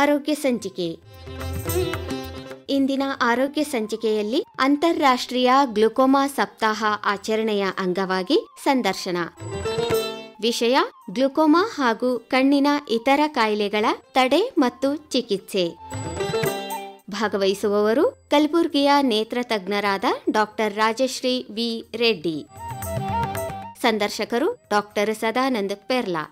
ಆರೋಗ್ಯ ಸಂಚಿಕೆ ಇಂದಿನ ಆರೋಗ್ಯ ಸಂಚಿಕೆಯಲ್ಲಿ ಅಂತಾರಾಷ್ಟ್ರೀಯ ಗ್ಲುಕೋಮಾ ಸಪ್ತಾಹ ಆಚರಣೆಯ ಅಂಗವಾಗಿ ಸಂದರ್ಶನ ವಿಷಯ ಗ್ಲುಕೋಮಾ ಹಾಗೂ ಕಣ್ಣಿನ ಇತರ ಕಾಯಿಲೆಗಳ ತಡೆ ಮತ್ತು ಚಿಕಿತ್ಸೆ ಭಾಗವಹಿಸುವವರು ಕಲಬುರಗಿಯ ನೇತ್ರ ತಜ್ಞರಾದ ಡಾಕ್ಟರ್ ರಾಜಶ್ರೀ ವಿ ರೆಡ್ಡಿ ಸಂದರ್ಶಕರು ಡಾಕ್ಟರ್ ಸದಾನಂದ ಪೆರ್ಲಾ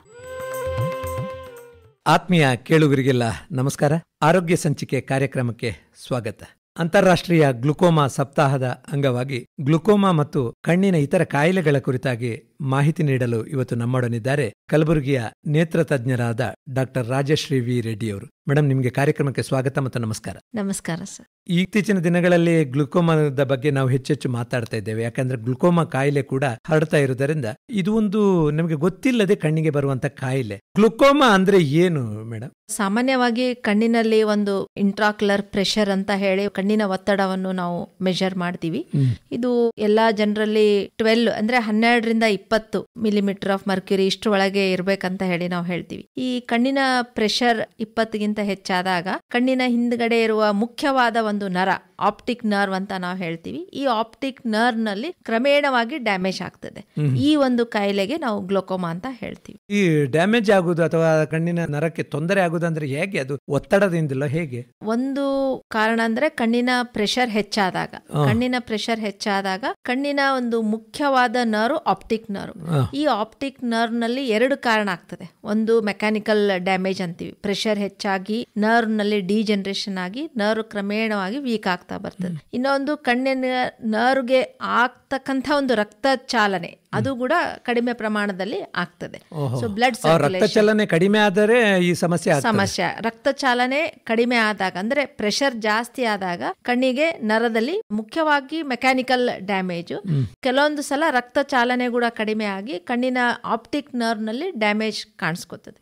ಆತ್ಮೀಯ ಕೇಳುಗರಿಗೆಲ್ಲ ನಮಸ್ಕಾರ ಆರೋಗ್ಯ ಸಂಚಿಕೆ ಕಾರ್ಯಕ್ರಮಕ್ಕೆ ಸ್ವಾಗತ ಅಂತಾರಾಷ್ಟ್ರೀಯ ಗ್ಲುಕೋಮಾ ಸಪ್ತಾಹದ ಅಂಗವಾಗಿ ಗ್ಲುಕೋಮಾ ಮತ್ತು ಕಣ್ಣಿನ ಇತರ ಕಾಯಿಲೆಗಳ ಕುರಿತಾಗಿ ಮಾಹಿತಿ ನೀಡಲು ಇವತ್ತು ನಮ್ಮೊಡನಿದ್ದಾರೆ ಕಲಬುರಗಿಯ ನೇತ್ರ ತಜ್ಞರಾದ ಡಾಕ್ಟರ್ ರಾಜಶ್ರೀ ವಿ ರೆಡ್ಡಿಯವರು ಮೇಡಮ್ ನಿಮಗೆ ಕಾರ್ಯಕ್ರಮಕ್ಕೆ ಸ್ವಾಗತ ಮತ್ತು ನಮಸ್ಕಾರ ನಮಸ್ಕಾರ ಸರ್ ಇತ್ತೀಚಿನ ದಿನಗಳಲ್ಲಿ ಗ್ಲುಕೋಮಾದ ಬಗ್ಗೆ ನಾವು ಹೆಚ್ಚೆಚ್ಚು ಮಾತಾಡ್ತಾ ಇದ್ದೇವೆ ಯಾಕಂದ್ರೆ ಗ್ಲುಕೋಮಾ ಕಾಯಿಲೆ ಕೂಡ ಹರಡ್ತಾ ಇರುವುದರಿಂದ ಇದು ಒಂದು ನಮಗೆ ಗೊತ್ತಿಲ್ಲದೆ ಕಣ್ಣಿಗೆ ಬರುವಂತ ಕಾಯಿಲೆ ಗ್ಲುಕೋಮಾ ಅಂದ್ರೆ ಏನು ಮೇಡಮ್ ಸಾಮಾನ್ಯವಾಗಿ ಕಣ್ಣಿನಲ್ಲಿ ಒಂದು ಇಂಟ್ರಾಕ್ಯುಲರ್ ಪ್ರೆಷರ್ ಅಂತ ಹೇಳಿ ಕಣ್ಣಿನ ಒತ್ತಡವನ್ನು ನಾವು ಮೆಷರ್ ಮಾಡ್ತೀವಿ ಇದು ಎಲ್ಲಾ ಜನರಲ್ಲಿ ಟ್ವೆಲ್ ಅಂದ್ರೆ ಹನ್ನೆರಡರಿಂದ ಇಪ್ಪತ್ತು ಮಿಲಿಮೀಟರ್ ಆಫ್ ಮರ್ಕ್ಯೂರಿ ಇಷ್ಟು ಒಳಗೆ ಇರಬೇಕಂತ ಹೇಳಿ ನಾವು ಹೇಳ್ತೀವಿ ಈ ಕಣ್ಣಿನ ಪ್ರೆಷರ್ ಗಿಂತ ಹೆಚ್ಚಾದಾಗ ಕಣ್ಣಿನ ಹಿಂದ್ಗಡೆ ಇರುವ ಮುಖ್ಯವಾದ ಒಂದು ನರ ಆಪ್ಟಿಕ್ ನರ್ವ್ ಅಂತ ನಾವು ಹೇಳ್ತೀವಿ ಈ ಆಪ್ಟಿಕ್ ನಲ್ಲಿ ಕ್ರಮೇಣವಾಗಿ ಡ್ಯಾಮೇಜ್ ಆಗ್ತದೆ ಈ ಒಂದು ಕಾಯಿಲೆಗೆ ನಾವು ಗ್ಲೋಕೋಮಾ ಅಂತ ಹೇಳ್ತೀವಿ ಈ ಡ್ಯಾಮೇಜ್ ಆಗುದು ಅಥವಾ ಕಣ್ಣಿನ ನರಕ್ಕೆ ತೊಂದರೆ ಆಗುದು ಅಂದ್ರೆ ಹೇಗೆ ಅದು ಒತ್ತಡದಿಂದಲೋ ಹೇಗೆ ಒಂದು ಕಾರಣ ಅಂದ್ರೆ ಕಣ್ಣಿನ ಪ್ರೆಷರ್ ಹೆಚ್ಚಾದಾಗ ಕಣ್ಣಿನ ಪ್ರೆಷರ್ ಹೆಚ್ಚಾದಾಗ ಕಣ್ಣಿನ ಒಂದು ಮುಖ್ಯವಾದ ನರ್ವ್ ಆಪ್ಟಿಕ್ ನರ್ವ್ ಈ ಆಪ್ಟಿಕ್ ನರ್ವ್ ನಲ್ಲಿ ಎರಡು ಕಾರಣ ಆಗ್ತದೆ ಒಂದು ಮೆಕ್ಯಾನಿಕಲ್ ಡ್ಯಾಮೇಜ್ ಅಂತೀವಿ ಪ್ರೆಷರ್ ಹೆಚ್ಚಾಗಿ ನರ್ವ್ ನಲ್ಲಿ ಆಗಿ ನರ್ವ್ ಕ್ರಮೇಣ ಕ್ರಮವಾಗಿ ವೀಕ್ ಆಗ್ತಾ ಬರ್ತದೆ ಇನ್ನೊಂದು ಕಣ್ಣಿನ ನರ್ವ್ಗೆ ಆಗ್ತಕ್ಕಂಥ ಒಂದು ರಕ್ತ ಚಾಲನೆ ಅದು ಕೂಡ ಕಡಿಮೆ ಪ್ರಮಾಣದಲ್ಲಿ ಆಗ್ತದೆ ಸೊ ಬ್ಲಡ್ ಚಲನೆ ಕಡಿಮೆ ಆದರೆ ಈ ಸಮಸ್ಯೆ ಸಮಸ್ಯೆ ರಕ್ತ ಚಾಲನೆ ಕಡಿಮೆ ಆದಾಗ ಅಂದ್ರೆ ಪ್ರೆಷರ್ ಜಾಸ್ತಿ ಆದಾಗ ಕಣ್ಣಿಗೆ ನರದಲ್ಲಿ ಮುಖ್ಯವಾಗಿ ಮೆಕ್ಯಾನಿಕಲ್ ಡ್ಯಾಮೇಜ್ ಕೆಲವೊಂದು ಸಲ ರಕ್ತ ಚಾಲನೆ ಕೂಡ ಕಡಿಮೆ ಆಗಿ ಕಣ್ಣಿನ ಆಪ್ಟಿಕ್ ನರ್ ನಲ್ಲಿ ಡ್ಯಾಮೇಜ್ ಕಾಣಿಸ್ಕೊತದೆ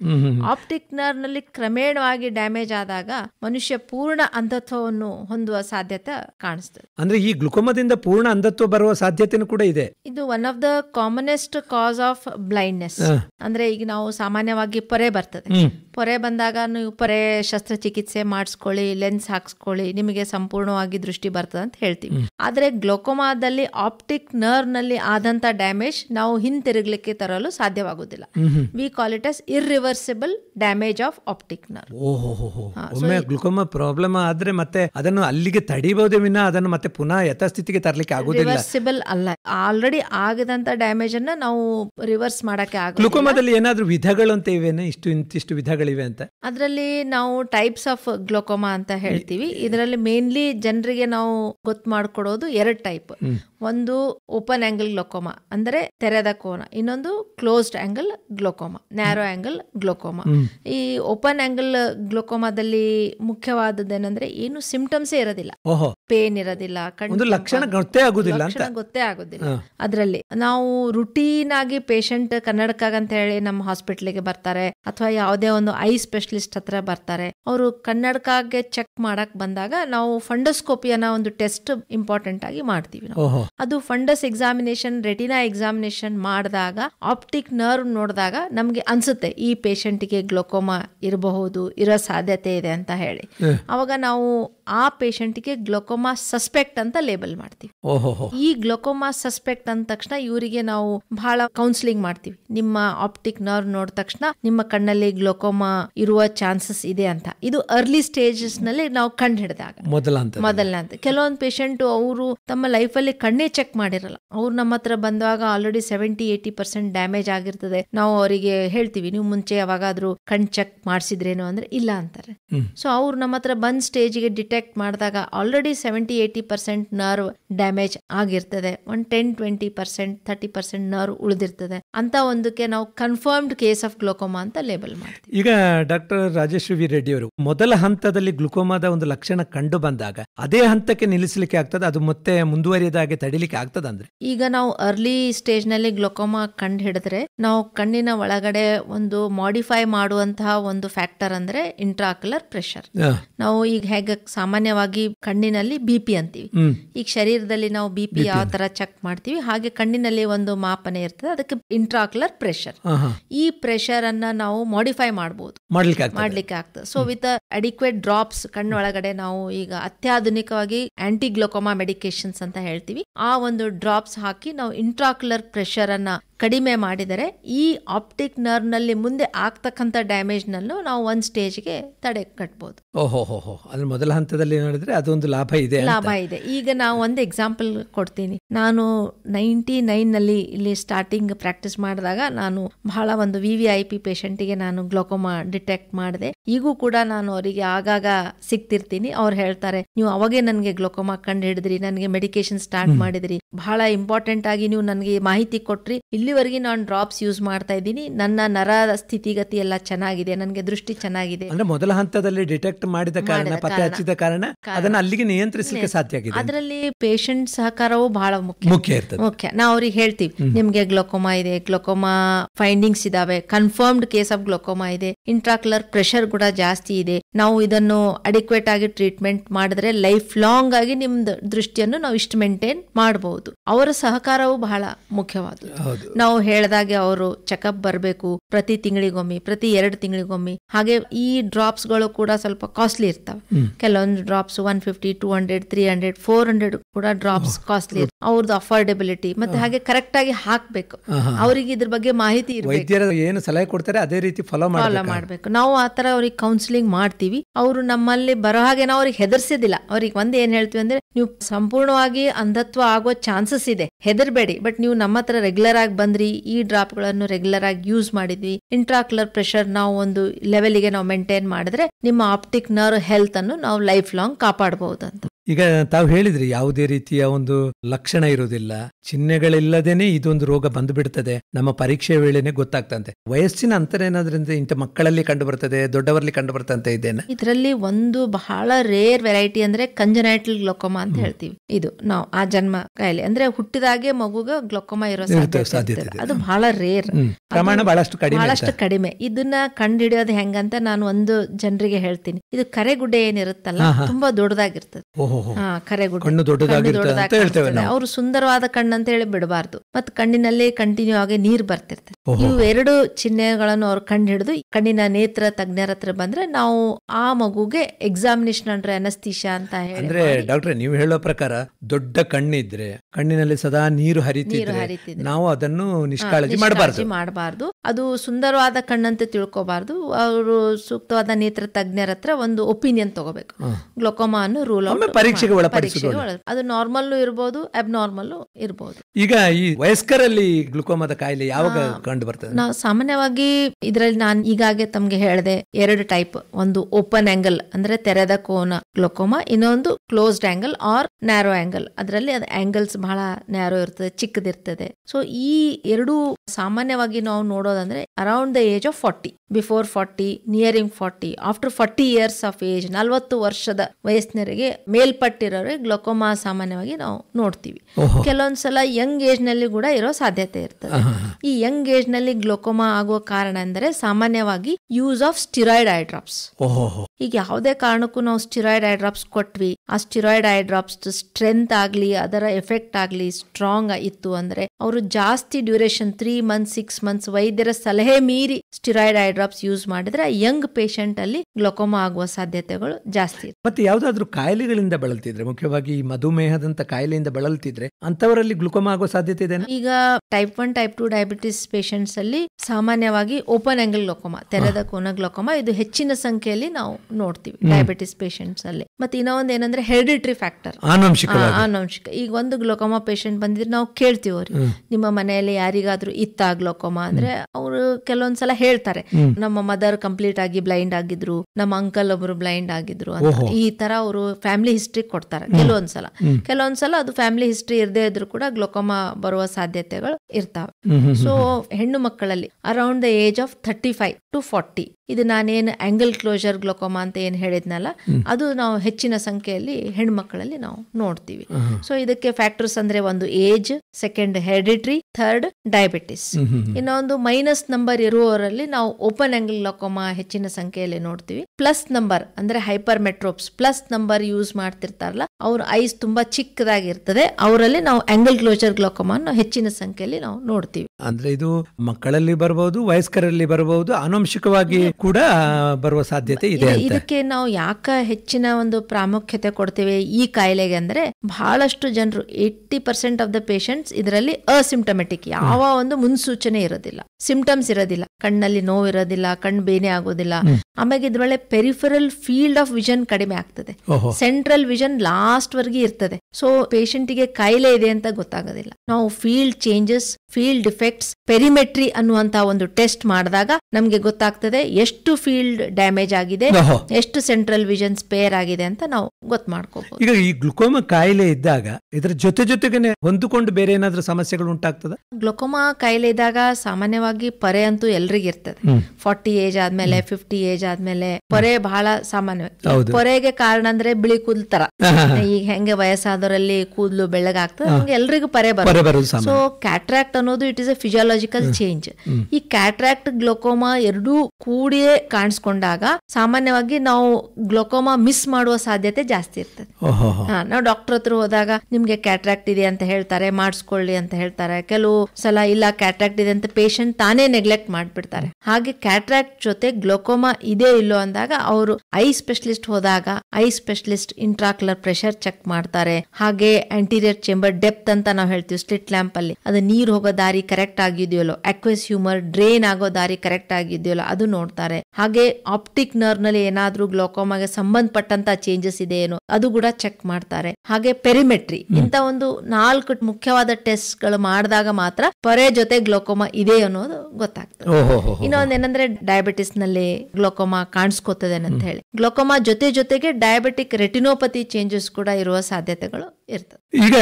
ಆಪ್ಟಿಕ್ ನರ್ ನಲ್ಲಿ ಕ್ರಮೇಣವಾಗಿ ಡ್ಯಾಮೇಜ್ ಆದಾಗ ಮನುಷ್ಯ ಪೂರ್ಣ ಅಂಧತ್ವವನ್ನು ಹೊಂದುವ ಸಾಧ್ಯತೆ ಕಾಣಿಸ್ತದೆ ಅಂದ್ರೆ ಈ ಗ್ಲುಕೋಮದಿಂದ ಪೂರ್ಣ ಅಂಧತ್ವ ಬರುವ ಸಾಧ್ಯತೆ ಕೂಡ ಇದೆ ಇದು one of the commonest cause of blindness ಅಂದ್ರೆ ಈಗ ನಾವು ಸಾಮಾನ್ಯವಾಗಿ ಪೊರೆ ಬರ್ತದೆ ಪೊರೆ ಬಂದಾಗ ನೀವು ಪೊರೆ ಶಸ್ತ್ರಚಿಕಿತ್ಸೆ ಮಾಡಿಸ್ಕೊಳ್ಳಿ ಲೆನ್ಸ್ ಹಾಕ್ಸ್ಕೊಳ್ಳಿ ನಿಮಗೆ ಸಂಪೂರ್ಣವಾಗಿ ದೃಷ್ಟಿ ಬರ್ತದೆ ಅಂತ ಹೇಳ್ತೀವಿ ಆದ್ರೆ ಗ್ಲೋಕೋಮಾದಲ್ಲಿ ಆಪ್ಟಿಕ್ ನರ್ವ್ ನಲ್ಲಿ ಆದಂತ ಡ್ಯಾಮೇಜ್ ನಾವು ಹಿಂತಿರುಗ್ಲಿಕ್ಕೆ ತರಲು ಸಾಧ್ಯವಾಗುದಿಲ್ಲ we call it as irreversible damage of optic nerve glaucoma problem ಆದ್ರೆ ಮತ್ತೆ ಅದನ್ನು ಅಲ್ಲಿಗೆ ತಡಿಬಹುದೇ ವಿನ ಅದನ್ನು ಮತ್ತೆ ಪುನಃ ಯಥಾಸ್ಥಿತಿಗೆ ತರಲಿಕ್ಕೆ ಆಗುದಿಲ್ಲ ಅಲ್ಲ ಆಲ್ರೆಡಿ ಆಗದಂತ ಡ್ಯಾಮೇಜ್ ಅನ್ನ ನಾವು ರಿವರ್ಸ್ ಮಾಡಕ್ಕೆ ಆಗುತ್ತೆ ಗ್ಲುಕೋಮಾದಲ್ಲಿ ಏನಾದ್ರೂ ವಿಧಗಳು ಅಂತ ಇವೆ ಇಷ್ಟು ಇಂತಿಷ್ಟು ವಿಧಗಳಿವೆ ಅಂತ ಅದರಲ್ಲಿ ನಾವು ಟೈಪ್ಸ್ ಆಫ್ ಗ್ಲೋಕೋಮಾ ಅಂತ ಹೇಳ್ತೀವಿ ಇದರಲ್ಲಿ ಮೇನ್ಲಿ ಜನರಿಗೆ ನಾವು ಗೊತ್ತು ಮಾಡ್ಕೊಡೋದು ಎರಡು ಟೈಪ್ ಒಂದು ಓಪನ್ ಆಂಗಲ್ ಗ್ಲೋಕೋಮಾ ಅಂದ್ರೆ ತೆರೆದ ಕೋನ ಇನ್ನೊಂದು closed angle glaucoma narrow angle glaucoma ಈ ಓಪನ್ ಆಂಗಲ್ ಗ್ಲೋಕೋಮಾದಲ್ಲಿ ಏನಂದ್ರೆ ಏನು ಸಿಂಪ್ಟಮ್ಸೇ ಇರೋದಿಲ್ಲ ಪೇನ್ ಇರೋದಿಲ್ಲ ಲಕ್ಷಣ ಗೊತ್ತೇ ಆಗೋದಿಲ್ಲ ಲಕ್ಷಣ ಗೊತ್ತೇ ಆಗೋದಿಲ್ಲ ಅದರಲ್ಲಿ ನಾವು ರುಟೀನ್ ಆಗಿ ಪೇಷಂಟ್ ಅಂತ ಹೇಳಿ ನಮ್ಮ ಹಾಸ್ಪಿಟ್ಲಿಗೆ ಬರ್ತಾರೆ ಅಥವಾ ಯಾವುದೇ ಒಂದು ಐ ಸ್ಪೆಷಲಿಸ್ಟ್ ಹತ್ರ ಬರ್ತಾರೆ ಅವರು ಕನ್ನಡಕಾಗೆ ಚೆಕ್ ಮಾಡಕ್ ಬಂದಾಗ ನಾವು ಫಂಡೋಸ್ಕೋಪಿಯನ್ನ ಒಂದು ಟೆಸ್ಟ್ ಇಂಪಾರ್ಟೆಂಟ್ ಆಗಿ ಮಾಡ್ತೀವಿ ನಾವು ಅದು ಫಂಡಸ್ ಎಕ್ಸಾಮಿನೇಷನ್ ರೆಟಿನಾ ಎಕ್ಸಾಮಿನೇಷನ್ ಮಾಡಿದಾಗ ಆಪ್ಟಿಕ್ ನರ್ವ್ ನೋಡಿದಾಗ ನಮಗೆ ಅನ್ಸುತ್ತೆ ಈ ಪೇಷಂಟ್ಗೆ ಗ್ಲೋಕೋಮಾ ಇರಬಹುದು ಇರೋ ಸಾಧ್ಯತೆ ಇದೆ ಅಂತ ಹೇಳಿ ಅವಾಗ ನಾವು ಆ ಪೇಷಂಟ್ಗೆ ಗ್ಲೋಕೋಮಾ ಸಸ್ಪೆಕ್ಟ್ ಅಂತ ಲೇಬಲ್ ಮಾಡ್ತೀವಿ ಈ ಗ್ಲೋಕೋಮಾ ಸಸ್ಪೆಕ್ಟ್ ಅಂದ ತಕ್ಷಣ ಇವರಿಗೆ ನಾವು ಬಹಳ ಕೌನ್ಸಿಲಿಂಗ್ ಮಾಡ್ತೀವಿ ನಿಮ್ಮ ಆಪ್ಟಿಕ್ ನರ್ವ್ ನೋಡಿದ ತಕ್ಷಣ ನಿಮ್ಮ ಕಣ್ಣಲ್ಲಿ ಗ್ಲೋಕೋಮಾ ಇರುವ ಚಾನ್ಸಸ್ ಇದೆ ಅಂತ ಇದು ಅರ್ಲಿ ಸ್ಟೇಜಸ್ ನಲ್ಲಿ ನಾವು ಕಂಡು ಹಿಡಿದಾಗ ಮೊದಲ ಮೊದಲ ಕೆಲವೊಂದು ಪೇಷಂಟ್ ಅವರು ತಮ್ಮ ಲೈಫ್ ಅಲ್ಲಿ ಚೆಕ್ ಮಾಡಿರಲ್ಲ ಅವ್ರು ನಮ್ಮ ಹತ್ರ ಬಂದಾಗ already seventy eighty percent damage ಆಗಿರ್ತದೆ ನಾವು ಅವರಿಗೆ ಹೇಳ್ತೀವಿ ನೀವು ಮುಂಚೆ ಯಾವಾಗಾದ್ರೂ ಕಣ್ ಚೆಕ್ ಮಾಡಿಸಿದ್ರೇನು ಅಂದ್ರೆ ಇಲ್ಲ ಅಂತಾರೆ ಸೊ ಅವ್ರು ನಮ್ಮ ಹತ್ರ ಬಂದ್ ಸ್ಟೇಜ್ಗೆ ಡಿಟೆಕ್ಟ್ ಮಾಡಿದಾಗ already seventy eighty percent nerve damage ಆಗಿರ್ತದೆ ಒಂದು ten twenty percent thirty percent nerve ಉಳಿದಿರ್ತದೆ ಅಂತ ಒಂದಕ್ಕೆ ನಾವು ಕನ್ಫರ್ಮ್ಡ್ ಕೇಸ್ ಆಫ್ ಗ್ಲೋಕೋಮಾ ಅಂತ ಲೇಬಲ್ ಮಾಡ್ತೀವಿ ಈಗ ಡಾಕ್ಟರ್ ರಾಜೇಶ್ ರೆಡ್ಡಿ ಅವರು ಮೊದಲ ಹಂತದಲ್ಲಿ ಗ್ಲುಕೋಮಾದ ಒಂದು ಲಕ್ಷಣ ಕಂಡು ಬಂದಾಗ ಅದೇ ಹಂತಕ್ಕೆ ನಿಲ್ಲಿಸಲಿಕ್ಕೆ ಆಗ್ತದೆ ಅದು ಮತ್ತೆ ಮುಂದುವರಿಯದಾಗೆ ತಡಿಲಿಕ್ಕೆ ಆಗ್ತದ ಅಂದ್ರೆ ಈಗ ನಾವು ಅರ್ಲಿ ಸ್ಟೇಜ್ ನಲ್ಲಿ ಗ್ಲೋಕೋಮಾ ಕಂಡು ಹಿಡಿದ್ರೆ ನಾವು ಕಣ್ಣಿನ ಒಳಗಡೆ ಒಂದು ಮಾಡಿಫೈ ಮಾಡುವಂತಹ ಒಂದು ಫ್ಯಾಕ್ಟರ್ ಅಂದ್ರೆ ಇಂಟ್ರಾಕ್ಯುಲರ್ ಪ್ರೆಷರ್ ನಾವು ಈಗ ಹೇಗೆ ಸಾಮಾನ್ಯವಾಗಿ ಕಣ್ಣಿನಲ್ಲಿ ಬಿ ಪಿ ಅಂತೀವಿ ಈಗ ಶರೀರದಲ್ಲಿ ನಾವು ಬಿ ಪಿ ಯಾವ ತರ ಚೆಕ್ ಮಾಡ್ತೀವಿ ಹಾಗೆ ಕಣ್ಣಿನಲ್ಲಿ ಒಂದು ಮಾಪನೆ ಇರ್ತದೆ ಅದಕ್ಕೆ ಇಂಟ್ರಾಕ್ಯುಲರ್ ಪ್ರೆಷರ್ ಈ ಪ್ರೆಷರ್ ಅನ್ನ ನಾವು ಮಾಡಿಫೈ ಮಾಡಬಹುದು ಮಾಡ್ಲಿಕ್ಕೆ ಆಗ್ತದೆ ಸೊ ವಿತ್ ಅಡಿಕ್ವೇಟ್ ಡ್ರಾಪ್ಸ್ ಕಣ್ಣೊಳಗಡೆ ನಾವು ಈಗ ಅತ್ಯಾಧುನಿಕವಾಗಿ ಆಂಟಿ ಗ್ಲೋಕೋಮಾ ಮೆಡಿಕೇಶನ್ಸ್ ಅಂತ ಹೇಳ್ತೀವಿ ಆ ಒಂದು ಡ್ರಾಪ್ಸ್ ಹಾಕಿ ನಾವು ಇಂಟ್ರಾಕ್ಯುಲರ್ ಪ್ರೆಷರನ್ನು ಕಡಿಮೆ ಮಾಡಿದರೆ ಈ ಆಪ್ಟಿಕ್ ನಲ್ಲಿ ಮುಂದೆ ಆಗ್ತಕ್ಕಂಥ ಡ್ಯಾಮೇಜ್ನಲ್ಲೂ ನಾವು ಒಂದು ಸ್ಟೇಜ್ಗೆ ತಡೆ ಕಟ್ಬೋದು ಓಹೋ ಹೋ ಅಲ್ಲಿ ಮೊದಲ ಹಂತದಲ್ಲಿ ನೋಡಿದ್ರೆ ಅದೊಂದು ಲಾಭ ಇದೆ ಲಾಭ ಇದೆ ಈಗ ನಾವು ಒಂದು ಎಕ್ಸಾಂಪಲ್ ಕೊಡ್ತೀನಿ ನಾನು ನೈಂಟಿ ನಲ್ಲಿ ಇಲ್ಲಿ ಸ್ಟಾರ್ಟಿಂಗ್ ಪ್ರಾಕ್ಟೀಸ್ ಮಾಡಿದಾಗ ನಾನು ಬಹಳ ಒಂದು ವಿ ವಿ ಐ ಪಿ ಪೇಷಂಟಿಗೆ ನಾನು ಗ್ಲೋಕೋಮಾ ಡಿಟೆಕ್ಟ್ ಮಾಡಿದೆ ಈಗೂ ಕೂಡ ನಾನು ಅವರಿಗೆ ಆಗಾಗ ಸಿಗ್ತಿರ್ತೀನಿ ಅವ್ರು ಹೇಳ್ತಾರೆ ನೀವು ಅವಾಗೇ ನನಗೆ ಗ್ಲೋಕೋಮಾ ಕಂಡು ಹಿಡಿದ್ರಿ ನನಗೆ ಮೆಡಿಕೇಶನ್ ಸ್ಟಾರ್ಟ್ ಮಾಡಿದ್ರಿ ಬಹಳ ಇಂಪಾರ್ಟೆಂಟ್ ಆಗಿ ನೀವು ನನಗೆ ಮಾಹಿತಿ ಕೊಟ್ರಿ ಇಲ್ಲಿ ಇಲ್ಲಿವರೆಗೆ ನಾನು ಡ್ರಾಪ್ಸ್ ಯೂಸ್ ಮಾಡ್ತಾ ಇದ್ದೀನಿ ನನ್ನ ನರ ಸ್ಥಿತಿಗತಿ ಎಲ್ಲ ಚೆನ್ನಾಗಿದೆ ನನಗೆ ದೃಷ್ಟಿ ಚೆನ್ನಾಗಿದೆ ಅಂದ್ರೆ ಮೊದಲ ಹಂತದಲ್ಲಿ ಡಿಟೆಕ್ಟ್ ಮಾಡಿದ ಕಾರಣ ಪತ್ತೆ ಹಚ್ಚಿದ ಕಾರಣ ಅದನ್ನ ಅಲ್ಲಿಗೆ ನಿಯಂತ್ರಿಸಲಿಕ್ಕೆ ಸಾಧ್ಯ ಆಗಿದೆ ಅದರಲ್ಲಿ ಪೇಷಂಟ್ ಸಹಕಾರವೂ ಬಹಳ ಮುಖ್ಯ ಮುಖ್ಯ ಮುಖ್ಯ ನಾವು ಅವ್ರಿಗೆ ಹೇಳ್ತೀವಿ ನಿಮ್ಗೆ ಗ್ಲೋಕೋಮಾ ಇದೆ ಗ್ಲೋಕೋಮಾ ಫೈಂಡಿಂಗ್ಸ್ ಇದಾವೆ ಕನ್ಫರ್ಮ್ಡ್ ಕೇಸ್ ಆಫ್ ಗ್ಲೋಕೋಮಾ ಇದೆ ಇಂಟ್ರಾಕ್ಯುಲರ್ ಪ್ರೆಷರ್ ಕೂಡ ಜಾಸ್ತಿ ಇದೆ ನಾವು ಇದನ್ನು ಅಡಿಕ್ವೇಟ್ ಆಗಿ ಟ್ರೀಟ್ಮೆಂಟ್ ಮಾಡಿದ್ರೆ ಲೈಫ್ ಲಾಂಗ್ ಆಗಿ ನಿಮ್ದು ದೃಷ್ಟಿಯನ್ನು ನಾವು ಇಷ್ಟು ಮೇಂಟೈನ್ ಮಾಡಬಹುದು ಅವರ ಸಹಕಾರವು ಬಹಳ ಮುಖ್ಯವಾದ ನಾವು ಹೇಳ್ದಾಗೆ ಅವರು ಚೆಕಪ್ ಬರಬೇಕು ಪ್ರತಿ ತಿಂಗಳಿಗೊಮ್ಮೆ ಪ್ರತಿ ಎರಡು ತಿಂಗಳಿಗೊಮ್ಮೆ ಹಾಗೆ ಈ ಡ್ರಾಪ್ಸ್ ಗಳು ಕೂಡ ಸ್ವಲ್ಪ ಕಾಸ್ಟ್ಲಿ ಇರ್ತವೆ ಕೆಲವೊಂದು drops one fifty two hundred three hundred four hundred ಕೂಡ ಡ್ರಾಪ್ಸ್ ಕಾಸ್ಟ್ಲಿ ಅವ್ರದ್ದು ಅಫೋರ್ಡೆಬಿಲಿಟಿ ಮತ್ತೆ ಹಾಗೆ ಕರೆಕ್ಟ್ ಆಗಿ ಹಾಕ್ಬೇಕು ಅವರಿಗೆ ಇದ್ರ ಬಗ್ಗೆ ಮಾಹಿತಿ ಏನು ಸಲಹೆ ಕೊಡ್ತಾರೆ ಅದೇ ರೀತಿ ಫಾಲೋ ಮಾಡಬೇಕು ನಾವು ಆ ತರ ಅವ್ರಿಗೆ ಕೌನ್ಸಿಲಿಂಗ್ ಮಾಡ್ತೀವಿ ಅವರು ನಮ್ಮಲ್ಲಿ ಬರೋ ಹಾಗೆ ನಾವು ಅವ್ರಿಗೆ ಹೆದರ್ಸಿದಿಲ್ಲ ಅವ್ರಿಗೆ ಒಂದ್ ಏನ್ ಹೇಳ್ತೀವಿ ಅಂದ್ರೆ ನೀವು ಸಂಪೂರ್ಣವಾಗಿ ಅಂಧತ್ವ ಆಗೋ ಚಾನ್ಸಸ್ ಇದೆ ಹೆದರ್ಬೇಡಿ ಬಟ್ ನೀವು ನಮ್ಮ ಹತ್ರ ರೆಗ್ಯುಲರ್ ಆಗಿ ಬಂದ್ರಿ ಈ ಡ್ರಾಪ್ ಗಳನ್ನು ರೆಗ್ಯುಲರ್ ಆಗಿ ಯೂಸ್ ಮಾಡಿದ್ವಿ ಇಂಟ್ರಾಕ್ಯುಲರ್ ಪ್ರೆಷರ್ ನಾವು ಒಂದು ಲೆವೆಲ್ಗೆ ನಾವು ಮೇಂಟೈನ್ ಮಾಡಿದ್ರೆ ನಿಮ್ಮ ಆಪ್ಟಿಕ್ ನರ್ ಹೆಲ್ತ್ ಅನ್ನು ನಾವು ಲೈಫ್ ಲಾಂಗ್ ಕಾಪಾಡಬಹುದಂತ ಈಗ ತಾವು ಹೇಳಿದ್ರಿ ಯಾವುದೇ ರೀತಿಯ ಒಂದು ಲಕ್ಷಣ ಇರುವುದಿಲ್ಲ ಚಿಹ್ನೆಗಳಿಲ್ಲದೇನೆ ಇದೊಂದು ರೋಗ ಬಂದು ನಮ್ಮ ಪರೀಕ್ಷೆ ವೇಳೆನೆ ಗೊತ್ತಾಗ್ತಂತೆ ವಯಸ್ಸಿನ ಅಂತರ ಏನಾದ್ರಿಂದ ಇಂಥ ಮಕ್ಕಳಲ್ಲಿ ಕಂಡು ಬರ್ತದೆ ದೊಡ್ಡವರಲ್ಲಿ ಕಂಡು ಬರ್ತಂತೆ ಇದರಲ್ಲಿ ಒಂದು ಬಹಳ ರೇರ್ ವೆರೈಟಿ ಅಂದ್ರೆ ಕಂಜನೈಟಲ್ ಗ್ಲೋಕೋಮಾ ಅಂತ ಹೇಳ್ತೀವಿ ಇದು ನಾವು ಆ ಜನ್ಮ ಕಾಯಿಲೆ ಅಂದ್ರೆ ಹುಟ್ಟಿದಾಗೆ ಮಗುಗ ಗ್ಲೋಕೋಮಾ ಇರೋ ಸಾಧ್ಯತೆ ಅದು ಬಹಳ ರೇರ್ ಪ್ರಮಾಣ ಬಹಳಷ್ಟು ಕಡಿಮೆ ಬಹಳಷ್ಟು ಕಡಿಮೆ ಇದನ್ನ ಕಂಡು ಹಿಡಿಯೋದು ಹೆಂಗಂತ ನಾನು ಒಂದು ಜನರಿಗೆ ಹೇಳ್ತೀನಿ ಇದು ಕರೆಗುಡ್ಡೆ ಏನಿರುತ್ತಲ್ಲ ತುಂಬಾ ದೊಡ್ಡದಾಗಿರ್ತದೆ ಕಣ್ಣು ಅವರು ಸುಂದರವಾದ ಕಣ್ಣು ಅಂತ ಹೇಳಿ ಬಿಡಬಾರ್ದು ಮತ್ ಕಣ್ಣಿನಲ್ಲಿ ಕಂಟಿನ್ಯೂ ಆಗಿ ನೀರ್ ಬರ್ತಿರ್ತದೆ ಇವು ಎರಡು ಚಿಹ್ನೆಗಳನ್ನು ಅವ್ರು ಕಂಡು ಹಿಡಿದು ಕಣ್ಣಿನ ನೇತ್ರ ತಜ್ಞರ ಹತ್ರ ಬಂದ್ರೆ ನಾವು ಆ ಮಗುಗೆ ಎಕ್ಸಾಮಿನೇಷನ್ ಅಂದ್ರೆ ಅನಸ್ತೀಶಾ ಅಂತ ಹೇಳಿ ಅಂದ್ರೆ ನೀವು ಹೇಳೋ ಪ್ರಕಾರ ದೊಡ್ಡ ಕಣ್ಣಿದ್ರೆ ಕಣ್ಣಿನಲ್ಲಿ ಸದಾ ನೀರು ಹರಿತಿದ್ರೆ ನಾವು ಅದನ್ನು ನಿಷ್ಕಾಳಜಿ ಮಾಡಬಾರ್ದು ಮಾಡಬಾರ್ದು ಅದು ಸುಂದರವಾದ ಕಣ್ಣಂತ ತಿಳ್ಕೋಬಾರ್ದು ಅವರು ಸೂಕ್ತವಾದ ನೇತ್ರ ತಜ್ಞರ ಹತ್ರ ಒಂದು ಒಪಿನಿಯನ್ ತಗೋಬೇಕು ಗ್ಲೋಕೋಮಾ ಅನ್ನು ರೂಲ್ ಪರೀಕ್ಷೆಗೆ ಒಳಪಡಿಸೋದು ಅದು ನಾರ್ಮಲ್ ಇರಬಹುದು ಅಬ್ನಾರ್ಮಲ್ ಇರಬಹುದು ಈಗ ಈ ವಯಸ್ಕರಲ್ಲಿ ಗ್ಲುಕೋಮಾದ ಕಾಯಿಲೆ ಯಾವಾಗ ಕಂಡು ಬರ್ತದೆ ನಾವು ಸಾಮಾನ್ಯವಾಗಿ ಇದರಲ್ಲಿ ನಾನು ಈಗಾಗೆ ತಮ್ಗೆ ಹೇಳಿದೆ ಎರಡು ಟೈಪ್ ಒಂದು ಓಪನ್ ಆಂಗಲ್ ಅಂದ್ರೆ ತೆರೆದ ಕೋನ ಗ್ಲುಕೋಮಾ ಇನ್ನೊಂದು closed angle or narrow angle ಅದರಲ್ಲಿ ಅದು ಆಂಗಲ್ಸ್ ಬಹಳ ನ್ಯಾರೋ ಇರ್ತದೆ ಚಿಕ್ಕದಿರ್ತದೆ ಸೊ ಈ ಎರಡು ಸಾಮಾನ್ಯವಾಗಿ ನಾವು ನೋಡೋದಂದ್ರೆ around the age of forty before forty nearing forty after forty years of age ನಲ್ವತ್ತು ವರ್ಷದ ವಯಸ್ಸಿನರಿಗೆ ಮೇಲ್ಪಟ್ಟಿರೋರಿಗೆ ಗ್ಲೋಕೋಮಾ ಸಾಮಾನ್ಯವಾಗಿ ನಾವು ನೋಡ್ತೀವಿ ಕೆಲವೊಂದ್ಸಲ ಯಂಗ್ ಏಜ್ ನಲ್ಲಿ ಕೂಡ ಇರೋ ಸಾಧ್ಯತೆ ಇರ್ತದೆ ಈ ಯಂಗ್ ಏಜ್ ನಲ್ಲಿ ಗ್ಲೋಕೋಮಾ ಆಗುವ ಕಾರಣ ಅಂದರೆ ಸಾಮಾನ್ಯವಾಗಿ use of steroid eye drops ಈಗ ಯಾವುದೇ ಕಾರಣಕ್ಕೂ ನಾವು ಸ್ಟಿರಾಯ್ಡ್ ಐಡ್ರಾಪ್ಸ್ ಕೊಟ್ವಿ ಆ ಸ್ಟಿರಾಯ್ಡ್ ಐ ಡ್ರಾಪ್ಸ್ ಸ್ಟ್ರೆಂತ್ ಆಗಲಿ ಅದರ ಎಫೆಕ್ಟ್ ಆಗಲಿ ಸ್ಟ್ರಾಂಗ್ ಇತ್ತು ಅಂದ್ರೆ ಅವರು ಜಾಸ್ತಿ duration three month six months ವೈದ್ಯರ ಸಲಹೆ ಮೀರಿ ಸ್ಟಿರಾಯ್ಡ್ ಐ ಡ್ರಾಪ್ಸ್ ಯೂಸ್ ಮಾಡಿದ್ರೆ ಯಂಗ್ ಪೇಷಂಟ್ ಅಲ್ಲಿ ಗ್ಲೋಕೋಮ ಆಗುವ ಸಾಧ್ಯತೆಗಳು ಜಾಸ್ತಿ ಮತ್ತೆ ಯಾವ್ದಾದ್ರು ಕಾಯಿಲೆಗಳಿಂದ ಬಳಲ್ತಿದ್ರೆ ಮುಖ್ಯವಾಗಿ ಮಧುಮೇಹದಂತ ಕಾಯಿಲೆಯಿಂದ ಬಳಲ್ತಿದ್ರೆ ಅಂತವರಲ್ಲಿ ಗ್ಲುಕೋಮಾ ಆಗುವ ಸಾಧ್ಯತೆ ಇದೆ ಈಗ type one type two diabetes patients ಅಲ್ಲಿ ಸಾಮಾನ್ಯವಾಗಿ ಓಪನ್ ಆಂಗಲ್ ಗ್ಲೋಕೋಮ ತೆರೆದ ಕೋನ ಗ್ಲೋಕೋಮ ಇದು ಹೆಚ್ಚಿನ ಸಂಖ್ಯೆಯಲ್ಲಿ ನಾವು ನೋಡ್ತೀವಿ ಡಯಾಬಿಟಿಸ್ ಪೇಷಂಟ್ಸ್ ಅಲ್ಲಿ ಮತ್ತೆ ಇನ್ನೊಂದು ಏನಂದ್ರೆ ಹೆರಿಡಿಟ್ರಿ ಫ್ಯಾಕ್ಟರ್ ಆನುವಂಶಿಕ ಈಗ ಒಂದು ಗ್ಲೋಕೋಮಾ ಪೇಷಂಟ್ ಬಂದಿದ್ರೆ ನಾವು ಕೇಳ್ತೀವಿ ಅವ್ರಿಗೆ ನಿಮ್ಮ ಮನೆಯಲ್ಲಿ ಯಾರಿಗಾದ್ರೂ ಇತ್ತ ಗ್ಲೋಕೋಮಾ ಅಂದ್ರೆ ಅವರು ಕೆಲವೊಂದ್ಸಲ ಹೇಳ್ತಾರೆ ನಮ್ಮ ಮದರ್ ಕಂಪ್ಲೀಟ್ ಆಗಿ ಬ್ಲೈಂಡ್ ಆಗಿದ್ರು ನಮ್ಮ ಅಂಕಲ್ ಒಬ್ರು ಬ್ಲೈಂಡ್ ಆಗಿದ್ರು ಈ ತರ ಅವರು ಫ್ಯಾಮಿಲಿ ಹಿಸ್ಟ್ರಿ ಕೊಡ್ತಾರೆ ಕೆಲವೊಂದ್ಸಲ ಕೆಲವೊಂದ್ಸಲ ಅದು ಫ್ಯಾಮಿಲಿ ಹಿಸ್ಟ್ರಿ ಇರದೇ ಇದ್ರು ಕೂಡ ಗ್ಲೋಕೋಮಾ ಬರುವ ಸಾಧ್ಯತೆಗಳು ಇರ್ತಾವೆ ಸೊ ಹೆಣ್ಣು ಮಕ್ಕಳಲ್ಲಿ around the age of thirty five to forty ಇದು ನಾನೇನು ಆಂಗಲ್ ಕ್ಲೋಜರ್ ಗ್ಲೋಕೋಮ ಅಂತ ಏನು ಹೇಳಿದ್ನಲ್ಲ ಅದು ನಾವು ಹೆಚ್ಚಿನ ಸಂಖ್ಯೆಯಲ್ಲಿ ಹೆಣ್ಮಕ್ಕಳಲ್ಲಿ ನಾವು ನೋಡ್ತೀವಿ ಸೊ ಇದಕ್ಕೆ ಫ್ಯಾಕ್ಟರ್ಸ್ ಅಂದರೆ ಒಂದು age second heredity third diabetes ಇನ್ನೊಂದು ಮೈನಸ್ ನಂಬರ್ ಇರುವವರಲ್ಲಿ ನಾವು ಓಪನ್ ಆಂಗಲ್ ಲಾಕೋಮಾ ಹೆಚ್ಚಿನ ಸಂಖ್ಯೆಯಲ್ಲಿ ನೋಡ್ತೀವಿ ಪ್ಲಸ್ ನಂಬರ್ ಅಂದ್ರೆ hypermetropes plus number use ಮಾಡ್ತಿರ್ತಾರಲ್ಲ ಅವ್ರ ಐಸ್ ತುಂಬಾ ಚಿಕ್ಕದಾಗಿರ್ತದೆ ಅವರಲ್ಲಿ ನಾವು ಆಂಗಲ್ ಕ್ಲೋಜರ್ ಅನ್ನು ಹೆಚ್ಚಿನ ಸಂಖ್ಯೆಯಲ್ಲಿ ನಾವು ನೋಡ್ತೀವಿ ಅಂದ್ರೆ ಇದು ಮಕ್ಕಳಲ್ಲಿ ಬರಬಹುದು ವಯಸ್ಕರಲ್ಲಿ ಬರಬಹುದು ಆನುವಂಶಿಕವಾಗಿ ಕೂಡ ಬರುವ ಸಾಧ್ಯತೆ ಇದೆ ಇದಕ್ಕೆ ನಾವು ಯಾಕ ಹೆಚ್ಚಿನ ಒಂದು ಪ್ರಾಮುಖ್ಯತೆ ಕೊಡ್ತೇವೆ ಈ ಕಾಯಿಲೆಗೆ ಅಂದ್ರೆ ಬಹಳಷ್ಟು ಜನರು eighty percent of the patients ಇದರಲ್ಲಿ ಅಸಿಂಪ್ಟಮೆಟಿಕ್ ಯಾವ ಒಂದು ಮುನ್ಸೂಚನೆ ಇರೋದಿಲ್ಲ ಸಿಂಪ್ಟಮ್ಸ್ ಇರೋದಿಲ್ಲ ಕಣ್ಣಲ್ಲಿ ನೋವು ಇರೋದಿಲ್ಲ ಕಣ್ಣು ಬೇನೆ ಆಗೋದಿಲ್ಲ ಆಮೇಲೆ ಇದ್ರೊಳಗೆ ಪೆರಿಫರಲ್ ಫೀಲ್ಡ್ ಆಫ್ ವಿಷನ್ ಕಡಿಮೆ ಆಗ್ತದೆ ಸೆಂಟ್ರಲ್ ವಿಷನ್ ಲಾಸ್ಟ್ ವರ್ಗಿ ಇರ್ತದೆ ಸೊ ಗೆ ಕಾಯಿಲೆ ಇದೆ ಅಂತ ಗೊತ್ತಾಗೋದಿಲ್ಲ ನಾವು field changes field defects perimetry ಅನ್ನುವಂತ ಒಂದು ಟೆಸ್ಟ್ ಮಾಡಿದಾಗ ನಮ್ಗೆ ಗೊತ್ತಾಗ್ತದೆ ಎಷ್ಟು ಫೀಲ್ಡ್ ಡ್ಯಾಮೇಜ್ ಆಗಿದೆ ಎಷ್ಟು ಸೆಂಟ್ರಲ್ ವಿಷನ್ ಸ್ಪೇರ್ ಆಗಿದೆ ಅಂತ ನಾವು ಗೊತ್ತ ಮಾಡ್ಕೋಬಹುದು ಈಗ ಈ ಗ್ಲುಕೋಮಾ ಕಾಯಿಲೆ ಇದ್ದಾಗ ಇದರ ಜೊತೆ ಜೊತೆಗೆ ಹೊಂದಿಕೊಂಡು ಬೇರೆ ಏನಾದ್ರೂ ಸಮಸ್ಯೆಗಳು ಉಂಟಾಗ್ತದೆ ಗ್ಲುಕೋಮಾ ಕಾಯಿಲೆ ಇದ್ದಾಗ ಸಾಮಾನ್ಯವಾಗಿ ಸಾಮಾನ್ಯವಾಗಿ ಪೊರೆ ಅಂತೂ ಎಲ್ರಿಗಿರ್ತದೆ ಫಾರ್ಟಿ ಏಜ್ ಆದ್ಮೇಲೆ ಫಿಫ್ಟಿ ಏಜ್ ಆದ್ಮೇಲೆ ಪೊರೆ ಬಹಳ ಸಾಮಾನ್ಯ ಪೊರೆಗೆ ಕಾರಣ ಅಂದ್ರೆ ಬಿಳಿ ಕೂದಲು ತರ ಈಗ ಹೆಂಗೆ ವಯಸ್ಸಾದವರಲ್ಲಿ ಕೂದಲು ಬೆಳ್ಳಗಾಗ್ತದೆ ಹಂಗೆ ಎಲ್ರಿಗೂ ಪೊರೆ ಬರುತ್ತೆ ಸೊ ಕ್ಯಾಟ್ರಾಕ್ಟ್ ಅನ್ನೋದು it is a physiological change ಈ ಕ್ಯಾಟ್ರಾಕ್ಟ್ ಗ್ಲೋಕೋಮಾ ಎರಡೂ ಕೂಡಿಯೇ ಕಾಣಿಸ್ಕೊಂಡಾಗ ಸಾಮಾನ್ಯವಾಗಿ ನಾವು ಗ್ಲೋಕೋಮಾ ಮಿಸ್ ಮಾಡುವ ಸಾಧ್ಯತೆ ಜಾಸ್ತಿ ಇರ್ತದೆ ನಾವು ಡಾಕ್ಟರ್ ಹತ್ರ ಹೋದಾಗ ನಿಮ್ಗೆ ಕ್ಯಾಟ್ರಾಕ್ಟ್ ಇದೆ ಅಂತ ಹೇಳ್ತಾರೆ ಮಾಡಿಸ್ಕೊಳ್ಳಿ ಅಂತ ಹೇಳ್ತಾರೆ ಕೆಲವು ಸಲ ಇಲ್ಲ ಕ್ಯಾಟ್ರಾಕ್ಟ್ ಇದೆ ಅಂತ ಪೇಷಂಟ್ ತಾನೇ ನೆಗ್ಲೆಕ್ಟ್ ಮಾಡ್ಬಿಡ್ತಾರೆ ಹಾಗೆ ಕ್ಯಾಟ್ರಾಕ್ಟ್ ಜೊತೆ ಗ್ಲೋಕೋಮಾ ಇದೆ ಇಲ್ಲೋ ಅಂದಾಗ ಅವರು ಐ ಸ್ಪೆಷಲಿಸ್ಟ್ ಹೋದಾಗ eye specialist intraocular pressure check ಮಾಡ್ತಾರೆ ಹಾಗೆ ಆಂಟೀರಿಯರ್ ಚೇಂಬರ್ ಡೆಪ್ತ್ ಅಂತ ನಾವು ಹೇಳ್ತೀವಿ ಸ್ಲಿಟ್ ಲ್ಯಾಂಪ್ ಅಲ್ಲಿ ಅದು ನೀರ್ ಹೋಗೋ ದಾರಿ ಕರೆಕ್ಟ್ ಆಗಿದೆಯಲ್ಲೋ ಅಕ್ವೆಸ್ ಹ್ಯೂಮರ್ ಡ್ರೈನ್ ಆಗೋ ದಾರಿ ಕರೆಕ್ಟ್ ಆಗಿದೆಯಲ್ಲೋ ಅದು ನೋಡ್ತಾರೆ ಹಾಗೆ ಆಪ್ಟಿಕ್ ನರ್ವ್ ನಲ್ಲಿ ಏನಾದ್ರೂ ಗ್ಲೋಕೋಮಾಗೆ ಸಂಬಂಧಪಟ್ಟಂತ ಚೇಂಜಸ್ ಇದೆ ಏನೋ ಅದು ಕೂಡ ಚೆಕ್ ಮಾಡ್ತಾರೆ ಹಾಗೆ ಪೆರಿಮೆಟ್ರಿ ಇಂತ ಒಂದು ನಾಲ್ಕು ಮುಖ್ಯವಾದ ಟೆಸ್ಟ್ ಗಳು ಮಾಡಿದಾಗ ಮಾತ್ರ ಪೊರೆ ಜೊತೆ ಗ್ಲೋಕೋಮಾ ಇದೆ ಅನ್ನೋದು ಅನ್ನೋದು ಗೊತ್ತಾಗ್ತದೆ ಇನ್ನೊಂದು ಏನಂದ್ರೆ ಡಯಾಬಿಟಿಸ್ ನಲ್ಲಿ ಗ್ಲೋಕೋಮಾ ಕಾಣಿಸ್ಕೋತದೆ ಅಂತ ಹೇಳಿ ಗ್ಲೋಕೋಮಾ ಜೊತೆ ಜೊತೆಗೆ ಡಯಾಬಿಟಿಕ್ ರೆಟಿನೋಪತಿ ಚೇಂಜಸ್ ಕೂಡ ಇರುವ ಸಾಧ್ಯತೆಗಳು ಇರ್ತದೆ ಈಗ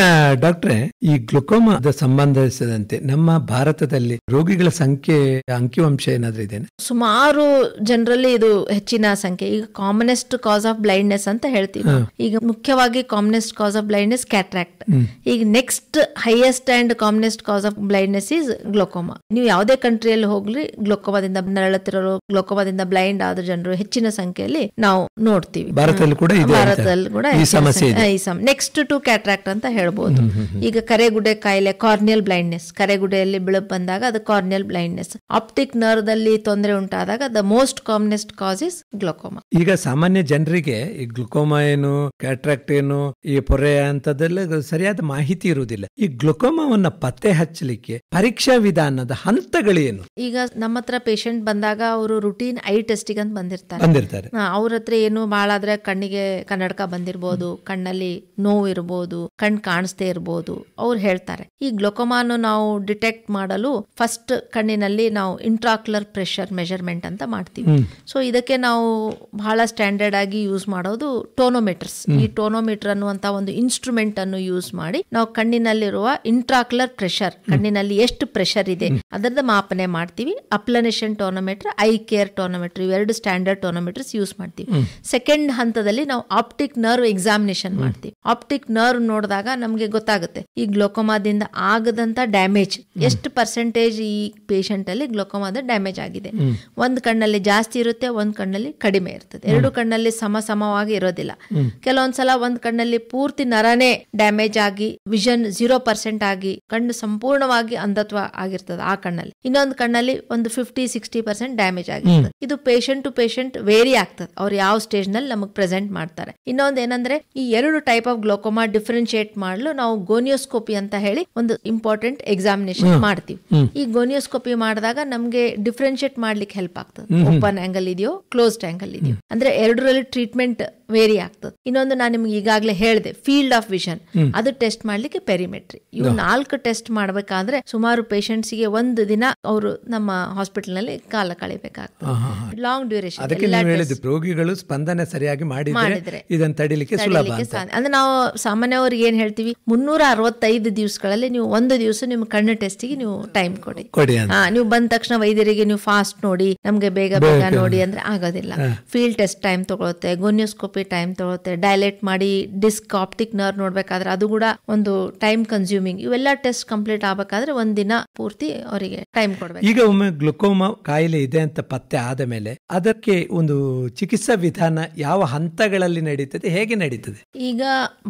ಡಾಕ್ಟ್ರೆ ಈ ಗ್ಲುಕೋಮಾದ ಸಂಬಂಧಿಸಿದಂತೆ ನಮ್ಮ ಭಾರತದಲ್ಲಿ ರೋಗಿಗಳ ಸಂಖ್ಯೆ ಅಂಕಿಅಂಶ ಏನಾದ್ರೂ ಇದೆ ಸುಮಾರು ಜನರಲ್ಲಿ ಇದು ಹೆಚ್ಚಿನ ಸಂಖ್ಯೆ ಈಗ ಕಾಮನೆಸ್ಟ್ ಕಾಸ್ ಆಫ್ ಬ್ಲೈಂಡ್ನೆಸ್ ಅಂತ ಹೇಳ್ತೀವಿ ಈಗ ಮುಖ್ಯವಾಗಿ commonest cause of blindness cataract ಈಗ next highest and commonest cause of blindness is glaucoma ನೀವು ಯಾವುದೇ ಕಂಟ್ರಿಯಲ್ಲಿ ಹೋಗ್ಲಿ ಗ್ಲೋಕೋಮಾದಿಂದ ನರಳತಿರೋರು ಗ್ಲೋಕೋಮಾದಿಂದ ಬ್ಲೈಂಡ್ ಆದ ಜನರು ಹೆಚ್ಚಿನ ಸಂಖ್ಯೆಯಲ್ಲಿ ನಾವು ನೋಡ್ತೀವಿ ಭಾರತದಲ್ಲಿ ಕೂಡ ಈ ಸಮಸ್ಯೆ ನೆಕ್ಸ್ಟ್ ಟು ಕ್ಯಾಟ್ರಾಕ್ಟ್ ಅಂತ ಹೇಳ್ಬೋದು ಈಗ ಕರೆಗುಡೆ ಕಾಯಿಲೆ ಕಾರ್ನಿಯಲ್ ಬ್ಲೈಂಡ್ನೆಸ್ ಕರೆಗುಡೆಯಲ್ಲಿ ಬಿಳು ಬಂದಾಗ ಅದು ಕಾರ್ನಿಯಲ್ ಬ್ಲೈಂಡ್ನೆಸ್ ಆಪ್ಟಿಕ್ ನರ್ದಲ್ಲಿ ತೊಂದರೆ ಉಂಟಾದಾಗ the most commonest cause is glaucoma ಈಗ ಸಾಮಾನ್ಯ ಜನರಿಗೆ ಈ ಗ್ಲುಕೋಮಾ ಏನು ಕ್ಯಾಟ್ರಾಕ್ಟ್ ಏನು ಈ ಪೊರೆ ಅಂತದೆಲ್ಲ ಸರಿಯಾದ ಮಾಹಿತಿ ಇರುವುದಿಲ್ಲ ಈ ಗ್ಲುಕೋಮಾವನ್ನ ಪತ್ತೆ ಹಚ್ಚಲಿಕ್ಕೆ ಪರೀಕ್ಷಾ ವಿಧಾನದ ಹಂತಗಳೇನು ಈಗ ನಮ್ಮ ಹತ್ರ ಪೇಷಂಟ್ ಬಂದಾಗ ಅವರು ರುಟೀನ್ ಐ ಟೆಸ್ಟ್ ಅಂತ ಬಂದಿರ್ತಾರೆ ಬಂದಿರ್ತಾರೆ ಅವ್ರ ಹತ್ರ ಏನು ಮಾಡಾದ್ರೆ ಕಣ್ಣಿಗೆ ಕನ್ನಡಕ ಬಂದಿರಬಹುದು ಕಣ್ಣಲ್ಲಿ ನೋವು ಇರಬಹುದು ಇರ್ಬೋದು ಕಣ್ ಕಾಣಿಸ್ದೇ ಇರ್ಬೋದು ಅವ್ರು ಹೇಳ್ತಾರೆ ಈ ಗ್ಲೊಕೊಮಾನು ನಾವು ಡಿಟೆಕ್ಟ್ ಮಾಡಲು ಫಸ್ಟ್ ಕಣ್ಣಿನಲ್ಲಿ ನಾವು ಇಂಟ್ರಾಕ್ಯುಲರ್ ಪ್ರೆಷರ್ ಮೆಜರ್ಮೆಂಟ್ ಅಂತ ಮಾಡ್ತೀವಿ ಸೊ ಇದಕ್ಕೆ ನಾವು ಬಹಳ ಸ್ಟ್ಯಾಂಡರ್ಡ್ ಆಗಿ ಯೂಸ್ ಮಾಡೋದು ಟೋನೋಮೀಟರ್ಸ್ ಈ ಟೋನೋಮೀಟರ್ ಅನ್ನುವಂತ ಒಂದು ಇನ್ಸ್ಟ್ರೂಮೆಂಟ್ ಅನ್ನು ಯೂಸ್ ಮಾಡಿ ನಾವು ಕಣ್ಣಿನಲ್ಲಿರುವ ಇಂಟ್ರಾಕ್ಯುಲರ್ ಪ್ರೆಷರ್ ಕಣ್ಣಿನಲ್ಲಿ ಎಷ್ಟು ಪ್ರೆಷರ್ ಇದೆ ಅದರದ ಮಾಪನೆ ಮಾಡ್ತೀವಿ ಅಪ್ಲನೇಷನ್ ಟೋನೋಮೀಟರ್ ಐ ಕೇರ್ ಟೋನೋಮೀಟರ್ ಇವೆರಡು ಸ್ಟ್ಯಾಂಡರ್ಡ್ ಟೋನೋಮೀಟರ್ಸ್ ಯೂಸ್ ಮಾಡ್ತೀವಿ ಸೆಕೆಂಡ್ ಹಂತದಲ್ಲಿ ನಾವು ಆಪ್ಟಿಕ್ ನರ್ವ್ ಎಕ್ಸಾಮಿನೇಷನ್ ಮಾಡ್ತೀವಿ ಆಪ್ಟಿಕ್ ನರ್ವ್ ನೋಡಿದಾಗ ನಮಗೆ ಗೊತ್ತಾಗುತ್ತೆ ಈ ಗ್ಲೋಕೋಮಾದಿಂದ ಆಗದಂತ ಡ್ಯಾಮೇಜ್ ಎಷ್ಟು ಪರ್ಸೆಂಟೇಜ್ ಈ ಪೇಷಂಟ್ ಅಲ್ಲಿ ಗ್ಲೋಕೋಮಾದ ಡ್ಯಾಮೇಜ್ ಆಗಿದೆ ಒಂದ್ ಕಣ್ಣಲ್ಲಿ ಜಾಸ್ತಿ ಇರುತ್ತೆ ಒಂದ್ ಕಣ್ಣಲ್ಲಿ ಕಡಿಮೆ ಇರ್ತದೆ ಎರಡು ಕಣ್ಣಲ್ಲಿ ಸಮ ಸಮವಾಗಿ ಇರೋದಿಲ್ಲ ಕೆಲವೊಂದ್ಸಲ ಒಂದ್ ಕಣ್ಣಲ್ಲಿ ಪೂರ್ತಿ ನರನೇ ಡ್ಯಾಮೇಜ್ ಆಗಿ ವಿಷನ್ ಜೀರೋ ಪರ್ಸೆಂಟ್ ಆಗಿ ಕಣ್ಣು ಸಂಪೂರ್ಣವಾಗಿ ಅಂಧತ್ವ ಆಗಿರ್ತದೆ ಆ ಕಣ್ಣಲ್ಲಿ ಇನ್ನೊಂದು ಕಣ್ಣಲ್ಲಿ ಒಂದು ಫಿಫ್ಟಿ ಸಿಕ್ಸ್ಟಿ ಪರ್ಸೆಂಟ್ ಡ್ಯಾಮೇಜ್ ಆಗಿರ್ತದೆ ಇದು ಪೇಷಂಟ್ ಟು ಪೇಷಂಟ್ ವೇರಿ ಆಗ್ತದೆ ಅವ್ರು ಯಾವ ಸ್ಟೇಜ್ ನಲ್ಲಿ ನಮಗ್ ಪ್ರೆಸೆಂಟ್ ಮಾಡ್ತಾರೆ ಇನ್ನೊಂದ್ ಏನಂದ್ರೆ ಈ ಎರಡು type of glaucoma different differentiate ಮಾಡಲು ನಾವು ಗೋನಿಯೋಸ್ಕೋಪಿ ಅಂತ ಹೇಳಿ ಒಂದು ಇಂಪಾರ್ಟೆಂಟ್ ಎಕ್ಸಾಮಿನೇಷನ್ ಮಾಡ್ತೀವಿ ಈ ಗೋನಿಯೋಸ್ಕೋಪಿ ಮಾಡಿದಾಗ ನಮ್ಗೆ ಡಿಫ್ರೆನ್ಶಿಯೇಟ್ ಮಾಡ್ಲಿಕ್ಕೆ ಹೆಲ್ಪ್ ಆಗ್ತದೆ ಓಪನ್ ಆಂಗಲ್ ಇದೆಯೋ ಕ್ಲೋಸ್ಡ್ ಆಂಗಲ್ ಇದೆಯೋ ಅಂದ್ರೆ ಎರಡರಲ್ಲಿ ಟ್ರೀಟ್ಮೆಂಟ್ ವೇರಿ ಆಗ್ತದೆ ಇನ್ನೊಂದು ನಾನು ನಿಮ್ಗೆ ಈಗಾಗಲೇ ಹೇಳಿದೆ ಫೀಲ್ಡ್ ಆಫ್ ವಿಷನ್ ಅದು ಟೆಸ್ಟ್ ಮಾಡ್ಲಿಕ್ಕೆ ಪೆರಿಮೆಟ್ರಿ ಇವು ನಾಲ್ಕು ಟೆಸ್ಟ್ ಮಾಡಬೇಕಾದ್ರೆ ಸುಮಾರು ಗೆ ಒಂದು ದಿನ ಅವರು ನಮ್ಮ ಹಾಸ್ಪಿಟಲ್ ನಲ್ಲಿ ಕಾಲ ಕಳಿಬೇಕಾಗ್ತದೆ ಲಾಂಗ್ ಡ್ಯೂರೇಷನ್ ರೋಗಿಗಳು ಸ್ಪಂದನೆ ಸರಿಯಾಗಿ ಮಾಡಿದ್ರೆ ತಡಿಲಿಕ್ಕೆ ಸುಲಭ ಅಂದ್ರೆ ನಾವು ಸಾಮಾನ್ಯವ್ರಿಗೆ ಏನ್ ಹೇಳ್ತೀವಿ ಮುನ್ನೂರ ಅರವತ್ತೈದು ದಿವಸಗಳಲ್ಲಿ ನೀವು ಒಂದು ದಿವಸ ನಿಮ್ಮ ಕಣ್ಣು ಟೆಸ್ಟಿಗೆ ನೀವು ಟೈಮ್ ಕೊಡಿ ನೀವು ಬಂದ ತಕ್ಷಣ ವೈದ್ಯರಿಗೆ ನೀವು ಫಾಸ್ಟ್ ನೋಡಿ ನಮ್ಗೆ ಬೇಗ ಬೇಗ ನೋಡಿ ಅಂದ್ರೆ ಆಗೋದಿಲ್ಲ ಫೀಲ್ಡ್ ಟೆಸ್ಟ್ ಟೈಮ್ ತಗೊಳುತ್ತೆ ಗೋನ್ಯೋಸ್ಕೋಪಿ ಟೈಮ್ ತಗೊಳುತ್ತೆ ಡೈಲೆಟ್ ಮಾಡಿ ಡಿಸ್ಕ್ ಆಪ್ಟಿಕ್ ನರ್ ನೋಡ್ಬೇಕಾದ್ರೆ ಅದು ಕೂಡ ಒಂದು ಟೈಮ್ ಕನ್ಸ್ಯೂಮಿಂಗ್ ಇವೆಲ್ಲ ಟೆಸ್ಟ್ ಕಂಪ್ಲೀಟ್ ಆಗಬೇಕಾದ್ರೆ ಒಂದ್ ದಿನ ಪೂರ್ತಿ ಅವರಿಗೆ ಟೈಮ್ ಕೊಡಬೇಕು ಈಗ ಒಮ್ಮೆ ಗ್ಲುಕೋಮಾ ಕಾಯಿಲೆ ಇದೆ ಅಂತ ಪತ್ತೆ ಆದ ಮೇಲೆ ಅದಕ್ಕೆ ಒಂದು ಚಿಕಿತ್ಸಾ ವಿಧಾನ ಯಾವ ಹಂತಗಳಲ್ಲಿ ನಡೀತದೆ ಹೇಗೆ ನಡೀತದೆ ಈಗ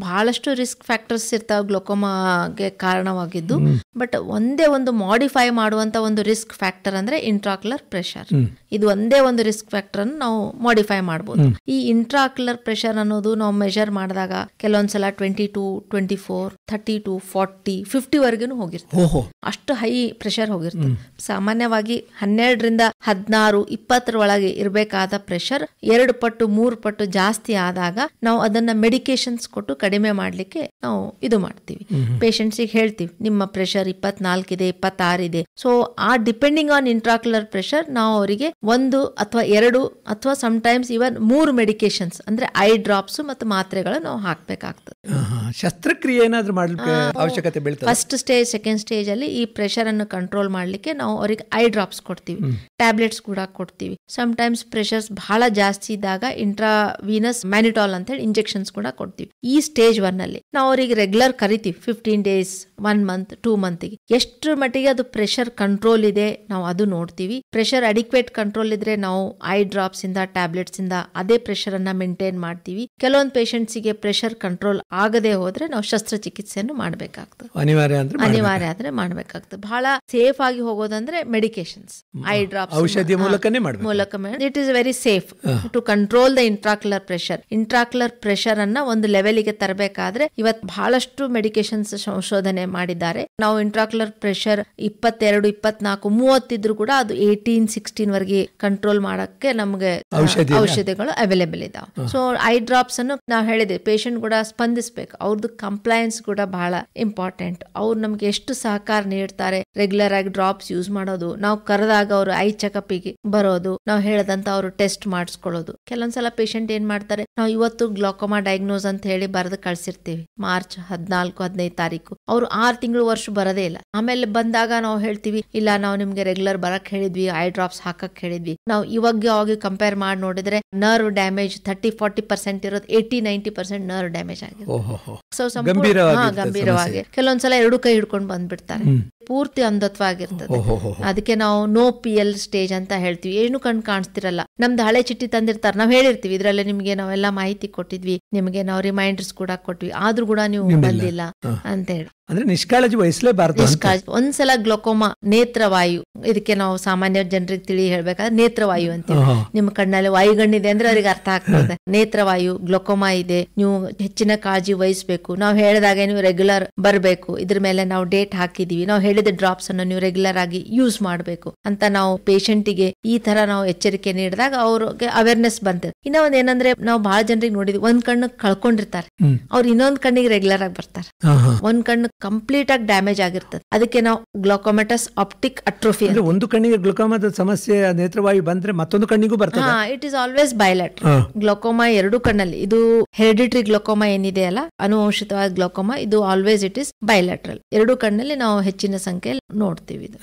ಬಹಳಷ್ಟು ರಿಸ್ಕ್ ಫ್ಯಾಕ್ಟರ್ಸ್ ಇರ್ತಾವ ಗ್ಲೋಕೋಮಾಗೆ ಕಾರಣವಾಗಿದ್ದು ಬಟ್ ಒಂದೇ ಒಂದು ಮಾಡಿಫೈ ಮಾಡುವಂತ ಒಂದು ರಿಸ್ಕ್ ಫ್ಯಾಕ್ಟರ್ ಅಂದ್ರೆ ಇಂಟ್ರಾಕ್ಯುಲರ್ ಪ್ರೆಷರ್ ಇದು ಒಂದೇ ಒಂದು ರಿಸ್ಕ್ ಫ್ಯಾಕ್ಟರ್ ಅನ್ನು ನಾವು ಮಾಡಿಫೈ ಮಾಡಬಹುದು ಈ ಇಂಟ್ರಾಕ್ಯುಲರ್ ಬ್ಲಡ್ ಪ್ರೆಷರ್ ಅನ್ನೋದು ನಾವು ಮೆಷರ್ ಮಾಡಿದಾಗ ಕೆಲವೊಂದ್ಸಲ twenty to twenty four thirty to forty fifty ವರ್ಗೂ ಹೋಗಿರ್ತದೆ ಅಷ್ಟು ಹೈ ಪ್ರೆಷರ್ ಹೋಗಿರ್ತದೆ ಸಾಮಾನ್ಯವಾಗಿ ಹನ್ನೆರಡರಿಂದ ಹದಿನಾರು ಇಪ್ಪತ್ತರ ಒಳಗೆ ಇರಬೇಕಾದ ಪ್ರೆಷರ್ ಎರಡು ಪಟ್ಟು ಮೂರು ಪಟ್ಟು ಜಾಸ್ತಿ ಆದಾಗ ನಾವು ಅದನ್ನ ಮೆಡಿಕೇಶನ್ಸ್ ಕೊಟ್ಟು ಕಡಿಮೆ ಮಾಡಲಿಕ್ಕೆ ನಾವು ಇದು ಮಾಡ್ತೀವಿ ಪೇಷಂಟ್ಸಿಗೆ ಹೇಳ್ತೀವಿ ನಿಮ್ಮ ಪ್ರೆಷರ್ ಇಪ್ಪತ್ನಾಲ್ಕಿದೆ ಇಪ್ಪತ್ತಾರಿದೆ ಸೊ ಆ ಡಿಪೆಂಡಿಂಗ್ ಆನ್ ಇಂಟ್ರಾಕ್ಯುಲರ್ ಪ್ರೆಷರ್ ನಾವು ಅವರಿಗೆ ಒಂದು ಅಥವಾ ಎರಡು ಅಥವಾ ಟೈಮ್ಸ್ ಇವನ್ ಮೂರು ಮೆಡಿಕೇಶನ್ಸ್ ಅಂದ್ರೆ ಐ ಡ್ರಾಪ್ಸ್ ಮತ್ತು ಮಾತ್ರೆಗಳು ನಾವು ಹಾಕ್ಬೇಕಾಗ್ತದೆ ಶಸ್ತ್ರಕ್ರಿಯೆ ಏನಾದರೂ ಮಾಡಲಿಕ್ಕೆ ಅವಶ್ಯಕತೆ ಫಸ್ಟ್ ಸ್ಟೇಜ್ ಸೆಕೆಂಡ್ ಸ್ಟೇಜ್ ಅಲ್ಲಿ ಈ ಪ್ರೆಷರ್ ಅನ್ನು ಕಂಟ್ರೋಲ್ ಮಾಡ್ಲಿಕ್ಕೆ ನಾವು ಅವ್ರಿಗೆ ಐ ಡ್ರಾಪ್ಸ್ ಕೊಡ್ತೀವಿ ಟ್ಯಾಬ್ಲೆಟ್ಸ್ ಕೂಡ ಕೊಡ್ತೀವಿ ಟೈಮ್ಸ್ ಪ್ರೆಷರ್ಸ್ ಬಹಳ ಜಾಸ್ತಿ ಇದ್ದಾಗ ಇಂಟ್ರಾವೀನಸ್ ಮ್ಯಾನಿಟಾಲ್ ಅಂತ ಹೇಳಿ ಇಂಜೆಕ್ಷನ್ಸ್ ಕೂಡ ಕೊಡ್ತೀವಿ ಈ ಸ್ಟೇಜ್ ಒನ್ ಅಲ್ಲಿ ನಾವು ಅವ್ರಿಗೆ ರೆಗ್ಯುಲರ್ ಕರಿತೀವಿ fifteen days one month two ಗೆ ಎಷ್ಟು ಮಟ್ಟಿಗೆ ಅದು ಪ್ರೆಷರ್ ಕಂಟ್ರೋಲ್ ಇದೆ ನಾವು ಅದು ನೋಡ್ತೀವಿ ಪ್ರೆಷರ್ ಅಡಿಕ್ವೇಟ್ ಕಂಟ್ರೋಲ್ ಇದ್ರೆ ನಾವು ಐ ಡ್ರಾಪ್ಸ್ ಇಂದ ಟ್ಯಾಬ್ಲೆಟ್ಸ್ ಇಂದ ಅದೇ ಪ್ರೆಷರ್ ಅನ್ನ ಮೇಂಟೈನ್ ಮಾಡ್ತೀವಿ ಕೆಲವೊಂದು ಪೇಷಂಟ್ಸಿಗೆ ಪ್ರೆಷರ್ ಕಂಟ್ರೋಲ್ ಆಗದೆ ಹೋದ್ರೆ ನಾವು ಶಸ್ತ್ರಚಿಕಿತ್ಸೆಯನ್ನು ಮಾಡಬೇಕಾಗ್ತದೆ ಅನಿವಾರ್ಯ ಅಂದ್ರೆ ಅನಿವಾರ್ಯ ಆದ್ರೆ ಮಾಡಬೇಕಾಗ್ತದೆ ಬಹಳ ಸೇಫ್ ಆಗಿ ಹೋಗೋದಂದ್ರೆ ಮೆಡಿಕೇಶನ್ಸ್ ಐ ಡ್ರಾಪ್ ಔಷಧಿ ಮೂಲಕನೇ ಮೂಲಕ it is very safe to control the intraocular pressure intraocular pressure ಅನ್ನ ಒಂದು ಲೆವೆಲ್ಗೆ ತರಬೇಕಾದ್ರೆ ಇವತ್ತು ಬಹಳಷ್ಟು ಮೆಡಿಕೇಶನ್ಸ್ ಸಂಶೋಧನೆ ಮಾಡಿದ್ದಾರೆ ನಾವು ಇಂಟ್ರಾಕ್ಯುಲರ್ ಪ್ರೆಷರ್ ಇಪ್ಪತ್ತೆರಡು ಇಪ್ಪತ್ನಾಲ್ಕು ಮೂವತ್ತಿದ್ರು ಕೂಡ ಅದು ಏಟೀನ್ ಸಿಕ್ಸ್ಟೀನ್ ವರೆಗೆ ಕಂಟ್ರೋಲ್ ಮಾಡಕ್ಕೆ ನಮಗೆ ಔಷಧಿಗಳು ಅವೈಲೇಬಲ್ ಇದಾವೆ ಸೊ ಐ ಡ್ರಾಪ್ಸ್ ಅನ್ನು ನಾವು ಹೇಳಿದೆ ಪೇಷಂಟ್ ಕೂಡ ಸ್ಪಂದಿಸಬೇಕು ಅವ್ರದ್ದು ಕಂಪ್ಲೈನ್ಸ್ ಕೂಡ ಬಹಳ ಇಂಪಾರ್ಟೆಂಟ್ ಅವ್ರು ನಮ್ಗೆ ಎಷ್ಟು ಸಹಕಾರ ನೀಡ್ತಾರೆ ರೆಗ್ಯುಲರ್ ಆಗಿ ಡ್ರಾಪ್ಸ್ ಯೂಸ್ ಮಾಡೋದು ನಾವು ಕರೆದಾಗ ಅವರು ಐ ಚೆಕಪ್ ಗೆ ಬರೋದು ನಾವು ಹೇಳದಂತ ಅವರು ಟೆಸ್ಟ್ ಮಾಡಿಸ್ಕೊಳ್ಳೋದು ಕೆಲವೊಂದ್ಸಲ ಪೇಷಂಟ್ ಏನ್ ಮಾಡ್ತಾರೆ ನಾವು ಇವತ್ತು ಗ್ಲೋಕೋಮಾ ಡಯಾಗ್ನೋಸ್ ಅಂತ ಹೇಳಿ ಬರೆದು ಕಳ್ಸಿರ್ತೀವಿ ಮಾರ್ಚ್ ಹದಿನಾಲ್ಕು ಹದಿನೈದು ತಾರೀಕು ಅವ್ರು ಆರು ತಿಂಗಳು ವರ್ಷ ಬರೋದೇ ಇಲ್ಲ ಆಮೇಲೆ ಬಂದಾಗ ನಾವು ಹೇಳ್ತೀವಿ ಇಲ್ಲ ನಾವು ನಿಮ್ಗೆ ರೆಗ್ಯುಲರ್ ಬರಕ್ ಹೇಳಿದ್ವಿ ಐ ಡ್ರಾಪ್ಸ್ ಹಾಕಕ್ ಹೇಳಿದ್ವಿ ನಾವು ಇವಾಗ ಅವಾಗ ಕಂಪೇರ್ ಮಾಡಿ ನೋಡಿದ್ರೆ nerve damage thirty four forty percent ಇರೋದು eighty ninety percent nerve damage ಆಗಿದೆ ಸೊ ಗಂಭೀರವಾಗಿ ಕೆಲವೊಂದ್ಸಲ ಎರಡು ಕೈ ಹಿಡ್ಕೊಂಡು ಬಂದ್ಬಿಡ್ತಾರೆ ಪೂರ್ತಿ ಅಂಧತ್ವ ಆಗಿರ್ತದೆ ಅದಕ್ಕೆ ನಾವು ನೋ ಪಿ ಎಲ್ ಸ್ಟೇಜ್ ಅಂತ ಹೇಳ್ತೀವಿ ಏನು ಕಣ್ ಕಾಣಿಸ್ತಿರಲ್ಲ ನಮ್ದು ಹಳೆ ಚಿಟ್ಟಿ ತಂದಿರ್ತಾರೆ ನಾವ್ ಹೇಳಿರ್ತೀವಿ ಇದ್ರಲ್ಲಿ ನಿಮ್ಗೆ ನಾವೆಲ್ಲ ಮಾಹಿತಿ ಕೊಟ್ಟಿದ್ವಿ ನಿಮಗೆ ನಾವು ರಿಮೈಂಡರ್ಸ್ ಕೂಡ ಕೊಟ್ವಿ ಆದ್ರೂ ಕೂಡ ನೀವು ಬಂದಿಲ್ಲ ಅಂತ ಹೇಳಿ ಅಂದ್ರೆ ನಿಷ್ಕಾಳಜಿ ವಹಿಸಲೇಬಾರದು ಒಂದ್ಸಲ ಗ್ಲೋಕೋಮಾ ನೇತ್ರವಾಯು ಇದಕ್ಕೆ ನಾವು ಸಾಮಾನ್ಯ ಜನರಿಗೆ ತಿಳಿ ಹೇಳ್ಬೇಕಾದ್ರೆ ನೇತ್ರವಾಯು ಅಂತ ನಿಮ್ಮ ಕಣ್ಣಲ್ಲಿ ವಾಯುಗಣ್ಣಿದೆ ಅಂದ್ರೆ ಅವ್ರಿಗೆ ಅರ್ಥ ಆಗ್ತದೆ ನೇತ್ರವಾಯು ಗ್ಲೋಕೋಮಾ ಇದೆ ನೀವು ಹೆಚ್ಚಿನ ಕಾಳಜಿ ವಹಿಸಬೇಕು ನಾವು ಹೇಳಿದಾಗ ನೀವು ರೆಗ್ಯುಲರ್ ಬರಬೇಕು ಇದ್ರ ಮೇಲೆ ನಾವು ಡೇಟ್ ಹಾಕಿದೀವಿ ನಾವು ಹೇಳಿದ ಡ್ರಾಪ್ಸ್ ಅನ್ನು ನೀವು ರೆಗ್ಯುಲರ್ ಆಗಿ ಯೂಸ್ ಮಾಡಬೇಕು ಅಂತ ನಾವು ಪೇಷಂಟಿಗೆ ಈ ತರ ನಾವು ಎಚ್ಚರಿಕೆ ನೀಡಿದಾಗ ಅವ್ರಿಗೆ ಅವೇರ್ನೆಸ್ ಬಂತದೆ ಇನ್ನ ಏನಂದ್ರೆ ನಾವು ಬಹಳ ಜನರಿಗೆ ನೋಡಿದ್ವಿ ಒಂದ್ ಕಣ್ಣು ಕಣ್ಣು ಕಳ್ಕೊಂಡಿರ್ತಾರೆ ಅವ್ರು ಇನ್ನೊಂದ್ ಕಣ್ಣಿಗೆ ರೆಗ್ಯುಲರ್ ಆಗಿ ಬರ್ತಾರೆ ಒಂದ್ ಕಣ್ಣು ಕಂಪ್ಲೀಟ್ ಆಗಿ ಡ್ಯಾಮೇಜ್ ಆಗಿರ್ತದೆ ಅದಕ್ಕೆ ನಾವು ಗ್ಲೋಕೋಮೆಟಸ್ ಆಪ್ಟಿಕ್ ಅಟ್ರೋಫಿ ಒಂದು ಕಣ್ಣಿಗೆ ಗ್ಲುಕೋಮದ ಸಮಸ್ಯೆ ನೇತ್ರವಾಯು ಬಂದ್ರೆ ಮತ್ತೊಂದು ಕಣ್ಣಿಗೂ ಬರ್ತದೆ it is always bilateral glaucoma ಎರಡು ಕಣ್ಣಲ್ಲಿ ಇದು ಹೆರಿಡಿಟ್ರಿ ಗ್ಲೋಕೋಮಾ ಏನಿದೆ ಅಲ್ಲ ಅನುವಂಶಿತವಾದ ಗ್ಲೋಕೋಮಾ ಇದು ಆಲ್ವೇಸ್ ಇಟ್ ಇಸ್ ಬಯಲೆಟ್ರಲ್ ಎರಡು ಕಣ್ಣಲ್ಲಿ ನಾವು ಹೆಚ್ಚಿನ ಸಂಖ್ಯೆಯಲ್ಲಿ ನೋಡ್ತೀವಿ ಇದು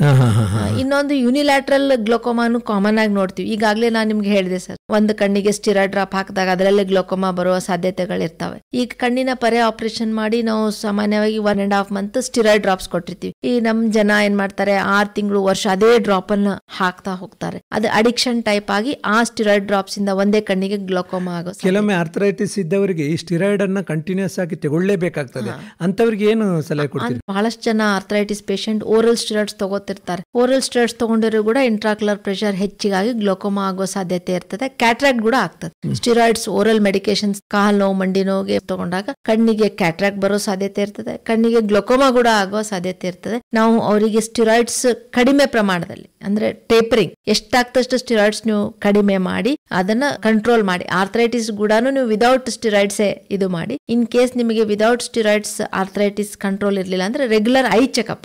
ಇನ್ನೊಂದು ಯುನಿಲ್ಯಾಟ್ರಲ್ ಗ್ಲೋಕೋಮಾನು ಕಾಮನ್ ಆಗಿ ನೋಡ್ತೀವಿ ಈಗಾಗಲೇ ನಾನು ನಿಮ್ಗೆ ಹೇಳಿದೆ ಸರ್ ಒಂದು ಕಣ್ಣಿಗೆ ಸ್ಟಿರಾ ಡ್ರಾಪ್ ಹಾಕಿದಾಗ ಅದರಲ್ಲೇ ಗ್ಲೋಕೋಮಾ ಬರುವ ಸಾಧ್ಯ ಸಾಧ್ಯತೆಗಳಿರ್ತವೆ ಈಗ ಕಣ್ಣಿನ ಪರೆ ಆಪರೇಷನ್ ಮಾಡಿ ನಾವು ಸಾಮಾನ್ಯವಾಗಿ one and half month steroid drops ಕೊಟ್ಟಿರ್ತೀವಿ ಈ ನಮ್ ಜನ ಏನ್ ಮಾಡ್ತಾರೆ ಆರ್ ತಿಂಗಳು ವರ್ಷ ಅದೇ ಡ್ರಾಪ್ ಅನ್ನ ಹಾಕ್ತಾ ಹೋಗ್ತಾರೆ ಅದು ಅಡಿಕ್ಷನ್ ಟೈಪ್ ಆಗಿ ಆ ಸ್ಟಿರಾಯ್ಡ್ ಡ್ರಾಪ್ಸ್ ಇಂದ ಒಂದೇ ಕಣ್ಣಿಗೆ ಗ್ಲೋಕೋಮಾ ಆಗೋ ಕೆಲವೊಮ್ಮೆ ಆರ್ಥರೈಟಿಸ್ ಇದ್ದವರಿಗೆ ಈ ಸ್ಟಿರಾಯ್ಡ್ ಅನ್ನ ಕಂಟಿನ್ಯೂಸ್ ಆಗಿ ತಗೊಳ್ಳೇಬೇಕಾಗ್ತದೆ ಅಂತವ್ರಿಗೆ ಏನು ಸಲಹೆ ಕೊಡ್ತೀವಿ ಬಹಳಷ್ಟು ಜನ ಆರ್ಥರೈಟಿಸ್ ಪೇಷಂಟ್ ಓರಲ್ ಸ್ಟಿರಾಯ್ಡ್ಸ್ ತಗೋತಿರ್ತಾರೆ ಓರಲ್ ಸ್ಟಿರಾಯ್ಡ್ಸ್ ತಗೊಂಡಿರೋ ಕೂಡ ಇಂಟ್ರಾಕ್ಯುಲರ್ ಪ್ರೆಷರ್ ಹೆಚ್ಚಿಗಾಗಿ ಗ್ಲೋಕೋಮಾ ಆಗೋ ಸಾಧ್ಯತೆ ಇರ್ತದೆ ಕ್ಯಾಟ್ರಾಕ್ಟ್ ಕೂಡ ಆಗ್ತದೆ ಸ್ಟಿರಾಯ್ಡ್ಸ್ ಓರಲ್ ಮೆಡಿಕೇಶನ್ಸ್ ಕಾಲ್ ನೋ ನೋವು ಮಂಡಿ ನೋವಿಗೆ ತಗೊಂಡಾಗ ಕಣ್ಣಿಗೆ ಕ್ಯಾಟ್ರಾಕ್ ಬರೋ ಸಾಧ್ಯತೆ ಇರ್ತದೆ ಕಣ್ಣಿಗೆ ಗ್ಲೋಕೋಮಾ ಕೂಡ ಆಗೋ ಸಾಧ್ಯತೆ ಇರ್ತದೆ ನಾವು ಅವರಿಗೆ ಸ್ಟಿರಾಯ್ಡ್ಸ್ ಕಡಿಮೆ ಪ್ರಮಾಣದಲ್ಲಿ ಅಂದ್ರೆ ಟೇಪರಿಂಗ್ ಎಷ್ಟಾಗ್ತಷ್ಟು ಸ್ಟಿರಾಯ್ಡ್ಸ್ ನೀವು ಕಡಿಮೆ ಮಾಡಿ ಅದನ್ನ ಕಂಟ್ರೋಲ್ ಮಾಡಿ ಆರ್ಥರೈಟಿಸ್ ಕೂಡ ನೀವು ವಿದೌಟ್ ಸ್ಟಿರಾಯ್ಡ್ಸ್ ಇದು ಮಾಡಿ ಇನ್ ಕೇಸ್ ನಿಮಗೆ ವಿದೌಟ್ ಸ್ಟಿರಾಯ್ಡ್ಸ್ ಆರ್ಥರೈಟಿಸ್ ಕಂಟ್ರೋಲ್ ಇರ್ಲಿಲ್ಲ ಅಂದ್ರೆ ರೆಗ್ಯುಲರ್ ಐ ಚೆಕ್ಅಪ್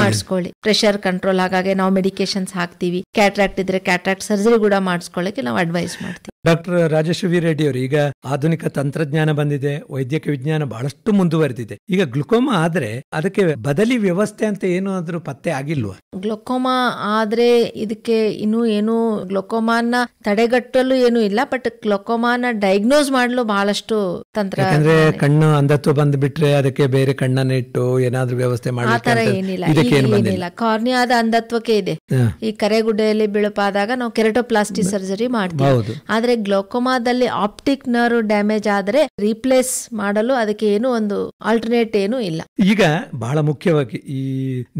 ಮಾಡಿಸ್ಕೊಳ್ಳಿ ಪ್ರೆಷರ್ ಕಂಟ್ರೋಲ್ ಆಗಾಗೆ ನಾವು ಮೆಡಿಕೇಶನ್ಸ್ ಹಾಕ್ತಿವಿ ಕ್ಯಾಟ್ರಾಕ್ಟ್ ಇದ್ರೆ ಕ್ಯಾಟ್ರಾಕ್ಟ್ ಸರ್ಜರಿ ಕೂಡ ಮಾಡಿಸ್ಕೊಳ್ಳಕ್ಕೆ ನಾವು ಅಡ್ವೈಸ್ ಮಾಡ್ತೀವಿ ಡಾಕ್ಟರ್ ರಾಜೇಶ್ವಿ ರೆಡ್ಡಿ ಅವರು ಈಗ ಆಧುನಿಕ ತಂತ್ರಜ್ಞಾನ ಬಂದಿದೆ ವೈದ್ಯಕೀಯ ವಿಜ್ಞಾನ ಬಹಳಷ್ಟು ಮುಂದುವರೆದಿದೆ ಈಗ ಗ್ಲುಕೋಮಾ ಆದ್ರೆ ಅದಕ್ಕೆ ಬದಲಿ ವ್ಯವಸ್ಥೆ ಅಂತ ಏನು ಏನಾದ್ರೂ ಪತ್ತೆ ಆಗಿಲ್ವಾ ಗ್ಲುಕೋಮಾ ಆದ್ರೆ ಇದಕ್ಕೆ ಇನ್ನು ಏನು ಗ್ಲುಕೋಮಾನ ತಡೆಗಟ್ಟಲು ಏನು ಇಲ್ಲ ಬಟ್ ಗ್ಲುಕೋಮಾನ ಡಯಾಗ್ನೋಸ್ ಮಾಡಲು ಬಹಳಷ್ಟು ತಂತ್ರ ಅಂದ್ರೆ ಕಣ್ಣು ಅಂಧತ್ವ ಬಂದ್ಬಿಟ್ರೆ ಅದಕ್ಕೆ ಬೇರೆ ಕಣ್ಣನ್ನ ಇಟ್ಟು ಏನಾದ್ರೂ ವ್ಯವಸ್ಥೆ ಆತರ ಏನಿಲ್ಲ ಕಾರ್ನಿಯಾದ ಅಂಧತ್ವಕ್ಕೆ ಇದೆ ಈ ಕರೆಗುಡ್ಡೆಯಲ್ಲಿ ಬಿಳುಪಾದಾಗ ನಾವು ಕೆರೆಟೋಪ್ಲಾಸ್ಟಿಕ್ ಸರ್ಜರಿ ಮಾಡ್ತೀವಿ ಆದ್ರೆ ಆದರೆ ಗ್ಲೋಕೋಮಾದಲ್ಲಿ ಆಪ್ಟಿಕ್ ನರ್ವ್ ಡ್ಯಾಮೇಜ್ ಆದರೆ ರೀಪ್ಲೇಸ್ ಮಾಡಲು ಅದಕ್ಕೆ ಏನು ಒಂದು ಆಲ್ಟರ್ನೇಟ್ ಏನು ಇಲ್ಲ ಈಗ ಬಹಳ ಮುಖ್ಯವಾಗಿ ಈ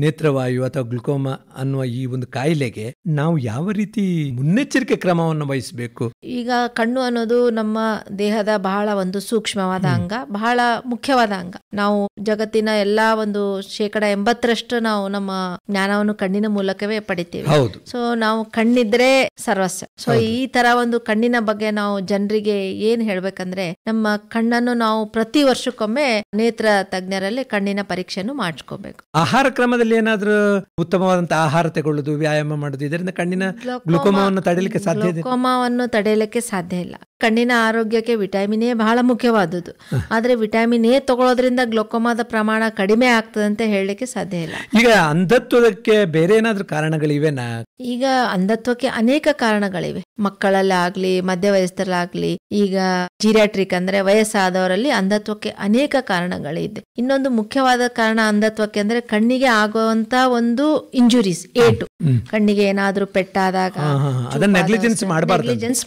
ನೇತ್ರವಾಯು ಅಥವಾ ಗ್ಲುಕೋಮಾ ಅನ್ನುವ ಈ ಒಂದು ಕಾಯಿಲೆಗೆ ನಾವು ಯಾವ ರೀತಿ ಮುನ್ನೆಚ್ಚರಿಕೆ ಕ್ರಮವನ್ನು ವಹಿಸಬೇಕು ಈಗ ಕಣ್ಣು ಅನ್ನೋದು ನಮ್ಮ ದೇಹದ ಬಹಳ ಒಂದು ಸೂಕ್ಷ್ಮವಾದ ಅಂಗ ಬಹಳ ಮುಖ್ಯವಾದ ಅಂಗ ನಾವು ಜಗತ್ತಿನ ಎಲ್ಲಾ ಒಂದು ಶೇಕಡ ಎಂಬತ್ತರಷ್ಟು ನಾವು ನಮ್ಮ ಜ್ಞಾನವನ್ನು ಕಣ್ಣಿನ ಮೂಲಕವೇ ಪಡಿತೀವಿ ಸೊ ನಾವು ಕಣ್ಣಿದ್ರೆ ಸರ್ವಸ್ವ ಸೊ ಈ ತರ ಒಂದು ಕಣ್ಣಿನ ಬಗ್ಗೆ ನಾವು ಜನರಿಗೆ ಏನ್ ಹೇಳ್ಬೇಕಂದ್ರೆ ನಮ್ಮ ಕಣ್ಣನ್ನು ನಾವು ಪ್ರತಿ ವರ್ಷಕ್ಕೊಮ್ಮೆ ನೇತ್ರ ತಜ್ಞರಲ್ಲಿ ಕಣ್ಣಿನ ಪರೀಕ್ಷೆಯನ್ನು ಮಾಡಿಸ್ಕೋಬೇಕು ಆಹಾರ ಕ್ರಮದಲ್ಲಿ ಏನಾದ್ರೂ ಉತ್ತಮವಾದಂತಹ ಆಹಾರ ತಗೊಳ್ಳುದು ವ್ಯಾಯಾಮ ಮಾಡುದು ಇದರಿಂದ ಕಣ್ಣಿನ ಗ್ಲುಕೋಮಾವನ್ನು ತಡೆಯಲಿಕ್ಕೆ ಸಾಧ್ಯ ಗ್ಲುಕೋಮಾವನ್ನು ತಡೆಯಲಿಕ್ಕೆ ಸಾಧ್ಯ ಇಲ್ಲ ಕಣ್ಣಿನ ಆರೋಗ್ಯಕ್ಕೆ ವಿಟಮಿನ್ ಎ ಬಹಳ ಮುಖ್ಯವಾದದ್ದು ಆದ್ರೆ ವಿಟಾಮಿನ್ ಎ ತಗೊಳ್ಳೋದ್ರಿಂದ ಗ್ಲೋಕೋಮಾದ ಪ್ರಮಾಣ ಕಡಿಮೆ ಆಗ್ತದೆ ಅಂತ ಹೇಳಲಿಕ್ಕೆ ಸಾಧ್ಯ ಇಲ್ಲ ಈಗ ಅಂಧತ್ವಕ್ಕೆ ಬೇರೆ ಏನಾದ್ರೂ ಕಾರಣಗಳಿವೆ ಈಗ ಅಂಧತ್ವಕ್ಕೆ ಅನೇಕ ಕಾರಣಗಳಿವೆ ಮಕ್ಕಳಲ್ಲಾಗ್ಲಿ ಮಧ್ಯ ವಯಸ್ಸರಲ್ಲಾಗ್ಲಿ ಈಗ ಜಿರಾಟ್ರಿಕ್ ಅಂದ್ರೆ ವಯಸ್ಸಾದವರಲ್ಲಿ ಅಂಧತ್ವಕ್ಕೆ ಅನೇಕ ಕಾರಣಗಳಿದೆ ಇನ್ನೊಂದು ಮುಖ್ಯವಾದ ಕಾರಣ ಅಂಧತ್ವಕ್ಕೆ ಅಂದ್ರೆ ಕಣ್ಣಿಗೆ ಆಗುವಂತ ಒಂದು ಇಂಜುರೀಸ್ ಏಟು ಕಣ್ಣಿಗೆ ಏನಾದ್ರೂ ಪೆಟ್ಟಾದಾಗ ನೆಗ್ಲಿಜೆನ್ಸ್ ಮಾಡಬಾರ್ದು ನೆಗ್ಲಿಜೆನ್ಸ್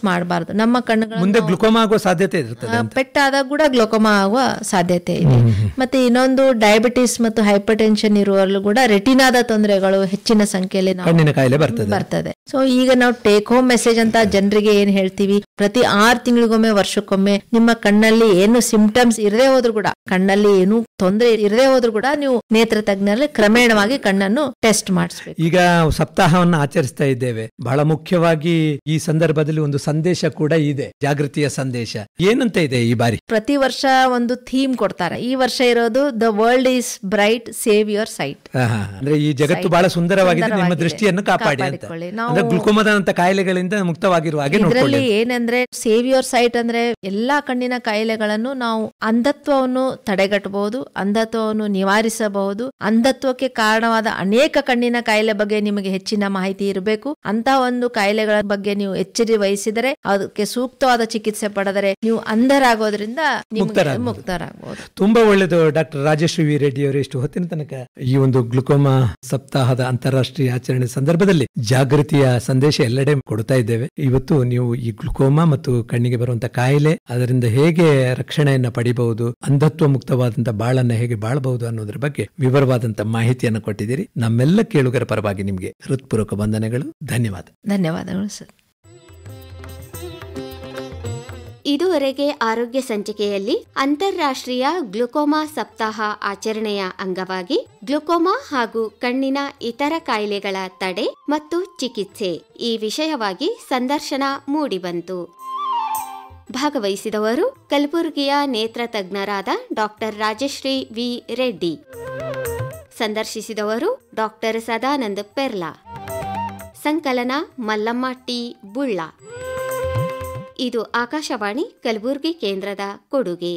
ನಮ್ಮ ಕಣ್ಣುಗಳು ಮುಂದೆ ಗ್ಲುಕೋಮಾ ಆಗೋ ಸಾಧ್ಯತೆ ಇರುತ್ತೆ ಪೆಟ್ಟಾದಾಗ ಕೂಡ ಗ್ಲುಕೋಮಾ ಆಗುವ ಸಾಧ್ಯತೆ ಇದೆ ಮತ್ತೆ ಇನ್ನೊಂದು ಡಯಾಬಿಟಿಸ್ ಮತ್ತು ಹೈಪರ್ ಟೆನ್ಷನ್ ಇರುವಲ್ಲೂ ಕೂಡ ರೆಟಿನಾದ ತೊಂದರೆಗಳು ಹೆಚ್ಚಿನ ಸಂಖ್ಯೆಯಲ್ಲಿ ಕಣ್ಣಿನ ಕಾಯಿಲೆ ಬರ್ತದೆ ಬರ್ತದೆ ಸೊ ಈಗ ನಾವು ಟೇಕ್ ಹೋಮ್ ಮೆಸೇಜ್ ಅಂತ ಜನರಿಗೆ ಏನ್ ಹೇಳ್ತೀವಿ ಪ್ರತಿ ಆರು ತಿಂಗಳಿಗೊಮ್ಮೆ ವರ್ಷಕ್ಕೊಮ್ಮೆ ನಿಮ್ಮ ಕಣ್ಣಲ್ಲಿ ಏನು ಸಿಂಪ್ಟಮ್ಸ್ ಇರದೇ ಹೋದ್ರು ಕೂಡ ಕಣ್ಣಲ್ಲಿ ಏನು ತೊಂದರೆ ಇರದೇ ಹೋದ್ರು ಕೂಡ ನೀವು ನೇತ್ರ ತಜ್ಞರಲ್ಲಿ ಕ್ರಮೇಣವಾಗಿ ಕಣ್ಣನ್ನು ಟೆಸ್ಟ್ ಮಾಡಿಸ್ಬೇಕು ಈಗ ಸಪ್ತಾಹವನ್ನು ಆಚರಿಸ್ತಾ ಇದ್ದೇವೆ ಬಹಳ ಮುಖ್ಯವಾಗಿ ಈ ಸಂದರ್ಭದಲ್ಲಿ ಒಂದು ಸಂದೇಶ ಕೂಡ ಇದೆ ಜಾಗೃತಿಯ ಸಂದೇಶ ಏನಂತ ಇದೆ ಈ ಬಾರಿ ಪ್ರತಿ ವರ್ಷ ಒಂದು ಥೀಮ್ ಕೊಡ್ತಾರೆ ಈ ವರ್ಷ ಇರೋದು the world is bright save your sight ಅಂದ್ರೆ ಈ ಜಗತ್ತು ಬಹಳ ಸುಂದರವಾಗಿದೆ ನಿಮ್ಮ ದೃಷ್ಟಿಯನ್ನು ಕಾಪಾಡಿ ಅಂತ ಗ್ಲುಕೋಮದಂತ ಕಾಯಿಲೆಗಳಿಂದ ಮುಕ್ತವಾಗಿರುವ ಹಾಗೆ ಇದರಲ್ಲಿ ಏನಂದ್ರೆ ಸೇವ್ ಯುವರ್ ಸೈಟ್ ಅಂದ್ರೆ ಎಲ್ಲಾ ಕಣ್ಣಿನ ಕಾಯಿಲೆಗಳನ್ನು ನಾವು ಅಂಧತ್ವವನ್ನು ತಡೆಗಟ್ಟಬಹುದು ಅಂಧತ್ವವನ್ನು ನಿವಾರಿಸಬಹುದು ಅಂಧತ್ವಕ್ಕೆ ಕಾರಣವಾದ ಅನೇಕ ಕಣ್ಣಿನ ಕಾಯಿಲೆ ಬಗ್ಗೆ ನಿಮಗೆ ನಿಮಗೆ ಹೆಚ್ಚಿನ ಮಾಹಿತಿ ಇರಬೇಕು ಅಂತ ಒಂದು ಕಾಯಿಲೆಗಳ ಬಗ್ಗೆ ನೀವು ಎಚ್ಚರಿ ವಹಿಸಿದರೆ ಅದಕ್ಕೆ ಸೂಕ್ತವಾದ ಚಿಕಿತ್ಸೆ ಪಡೆದರೆ ನೀವು ಅಂಧರಾಗೋದ್ರಿಂದ ಮುಕ್ತರಾಗಬಹುದು ತುಂಬಾ ಒಳ್ಳೆಯದು ಡಾಕ್ಟರ್ ರಾಜೇಶ್ವರಿ ರೆಡ್ಡಿ ಅವರು ಇಷ್ಟು ಹೊತ್ತಿನ ತನಕ ಈ ಒಂದು ಗ್ಲುಕೋಮಾ ಸಪ್ತಾಹದ ಅಂತಾರಾಷ್ಟ್ರೀಯ ಆಚರಣೆ ಸಂದರ್ಭದಲ್ಲಿ ಜಾಗೃತಿಯ ಸಂದೇಶ ಎಲ್ಲೆಡೆ ಕೊಡ್ತಾ ಇದ್ದೇವೆ ಇವತ್ತು ನೀವು ಈ ಗ್ಲುಕೋಮಾ ಮತ್ತು ಕಣ್ಣಿಗೆ ಬರುವಂತ ಕಾಯಿಲೆ ಅದರಿಂದ ಹೇಗೆ ರಕ್ಷಣೆಯನ್ನ ಪಡಿಬಹುದು ಅಂಧತ್ವ ಮುಕ್ತವಾದಂತಹ ಬಾಳನ್ನ ಹೇಗೆ ಬಾಳಬಹುದು ಅನ್ನೋದ್ರ ಬಗ್ಗೆ ವಿವರವಾದಂತಹ ಮಾಹಿತಿಯನ್ನು ಕೊಟ್ಟಿದ್ದೀರಿ ನಮ್ಮೆಲ್ಲ ಕೇಳುಗರ ಪರವಾಗಿ ನಿಮಗೆ ಹೃತ್ಪೂರ್ವಕ ಬಂಧನಗಳು ಧನ್ಯವಾದ ಧನ್ಯವಾದಗಳು ಸರ್ ಇದುವರೆಗೆ ಆರೋಗ್ಯ ಸಂಚಿಕೆಯಲ್ಲಿ ಅಂತಾರಾಷ್ಟ್ರೀಯ ಗ್ಲುಕೋಮಾ ಸಪ್ತಾಹ ಆಚರಣೆಯ ಅಂಗವಾಗಿ ಗ್ಲುಕೋಮಾ ಹಾಗೂ ಕಣ್ಣಿನ ಇತರ ಕಾಯಿಲೆಗಳ ತಡೆ ಮತ್ತು ಚಿಕಿತ್ಸೆ ಈ ವಿಷಯವಾಗಿ ಸಂದರ್ಶನ ಮೂಡಿಬಂತು ಭಾಗವಹಿಸಿದವರು ಕಲಬುರಗಿಯ ನೇತ್ರ ತಜ್ಞರಾದ ಡಾಕ್ಟರ್ ರಾಜಶ್ರೀ ವಿ ರೆಡ್ಡಿ ಸಂದರ್ಶಿಸಿದವರು ಡಾಕ್ಟರ್ ಸದಾನಂದ ಪೆರ್ಲಾ ಸಂಕಲನ ಮಲ್ಲಮ್ಮ ಟಿ ಬುಳ್ಳ ಇದು ಆಕಾಶವಾಣಿ ಕಲಬುರಗಿ ಕೇಂದ್ರದ ಕೊಡುಗೆ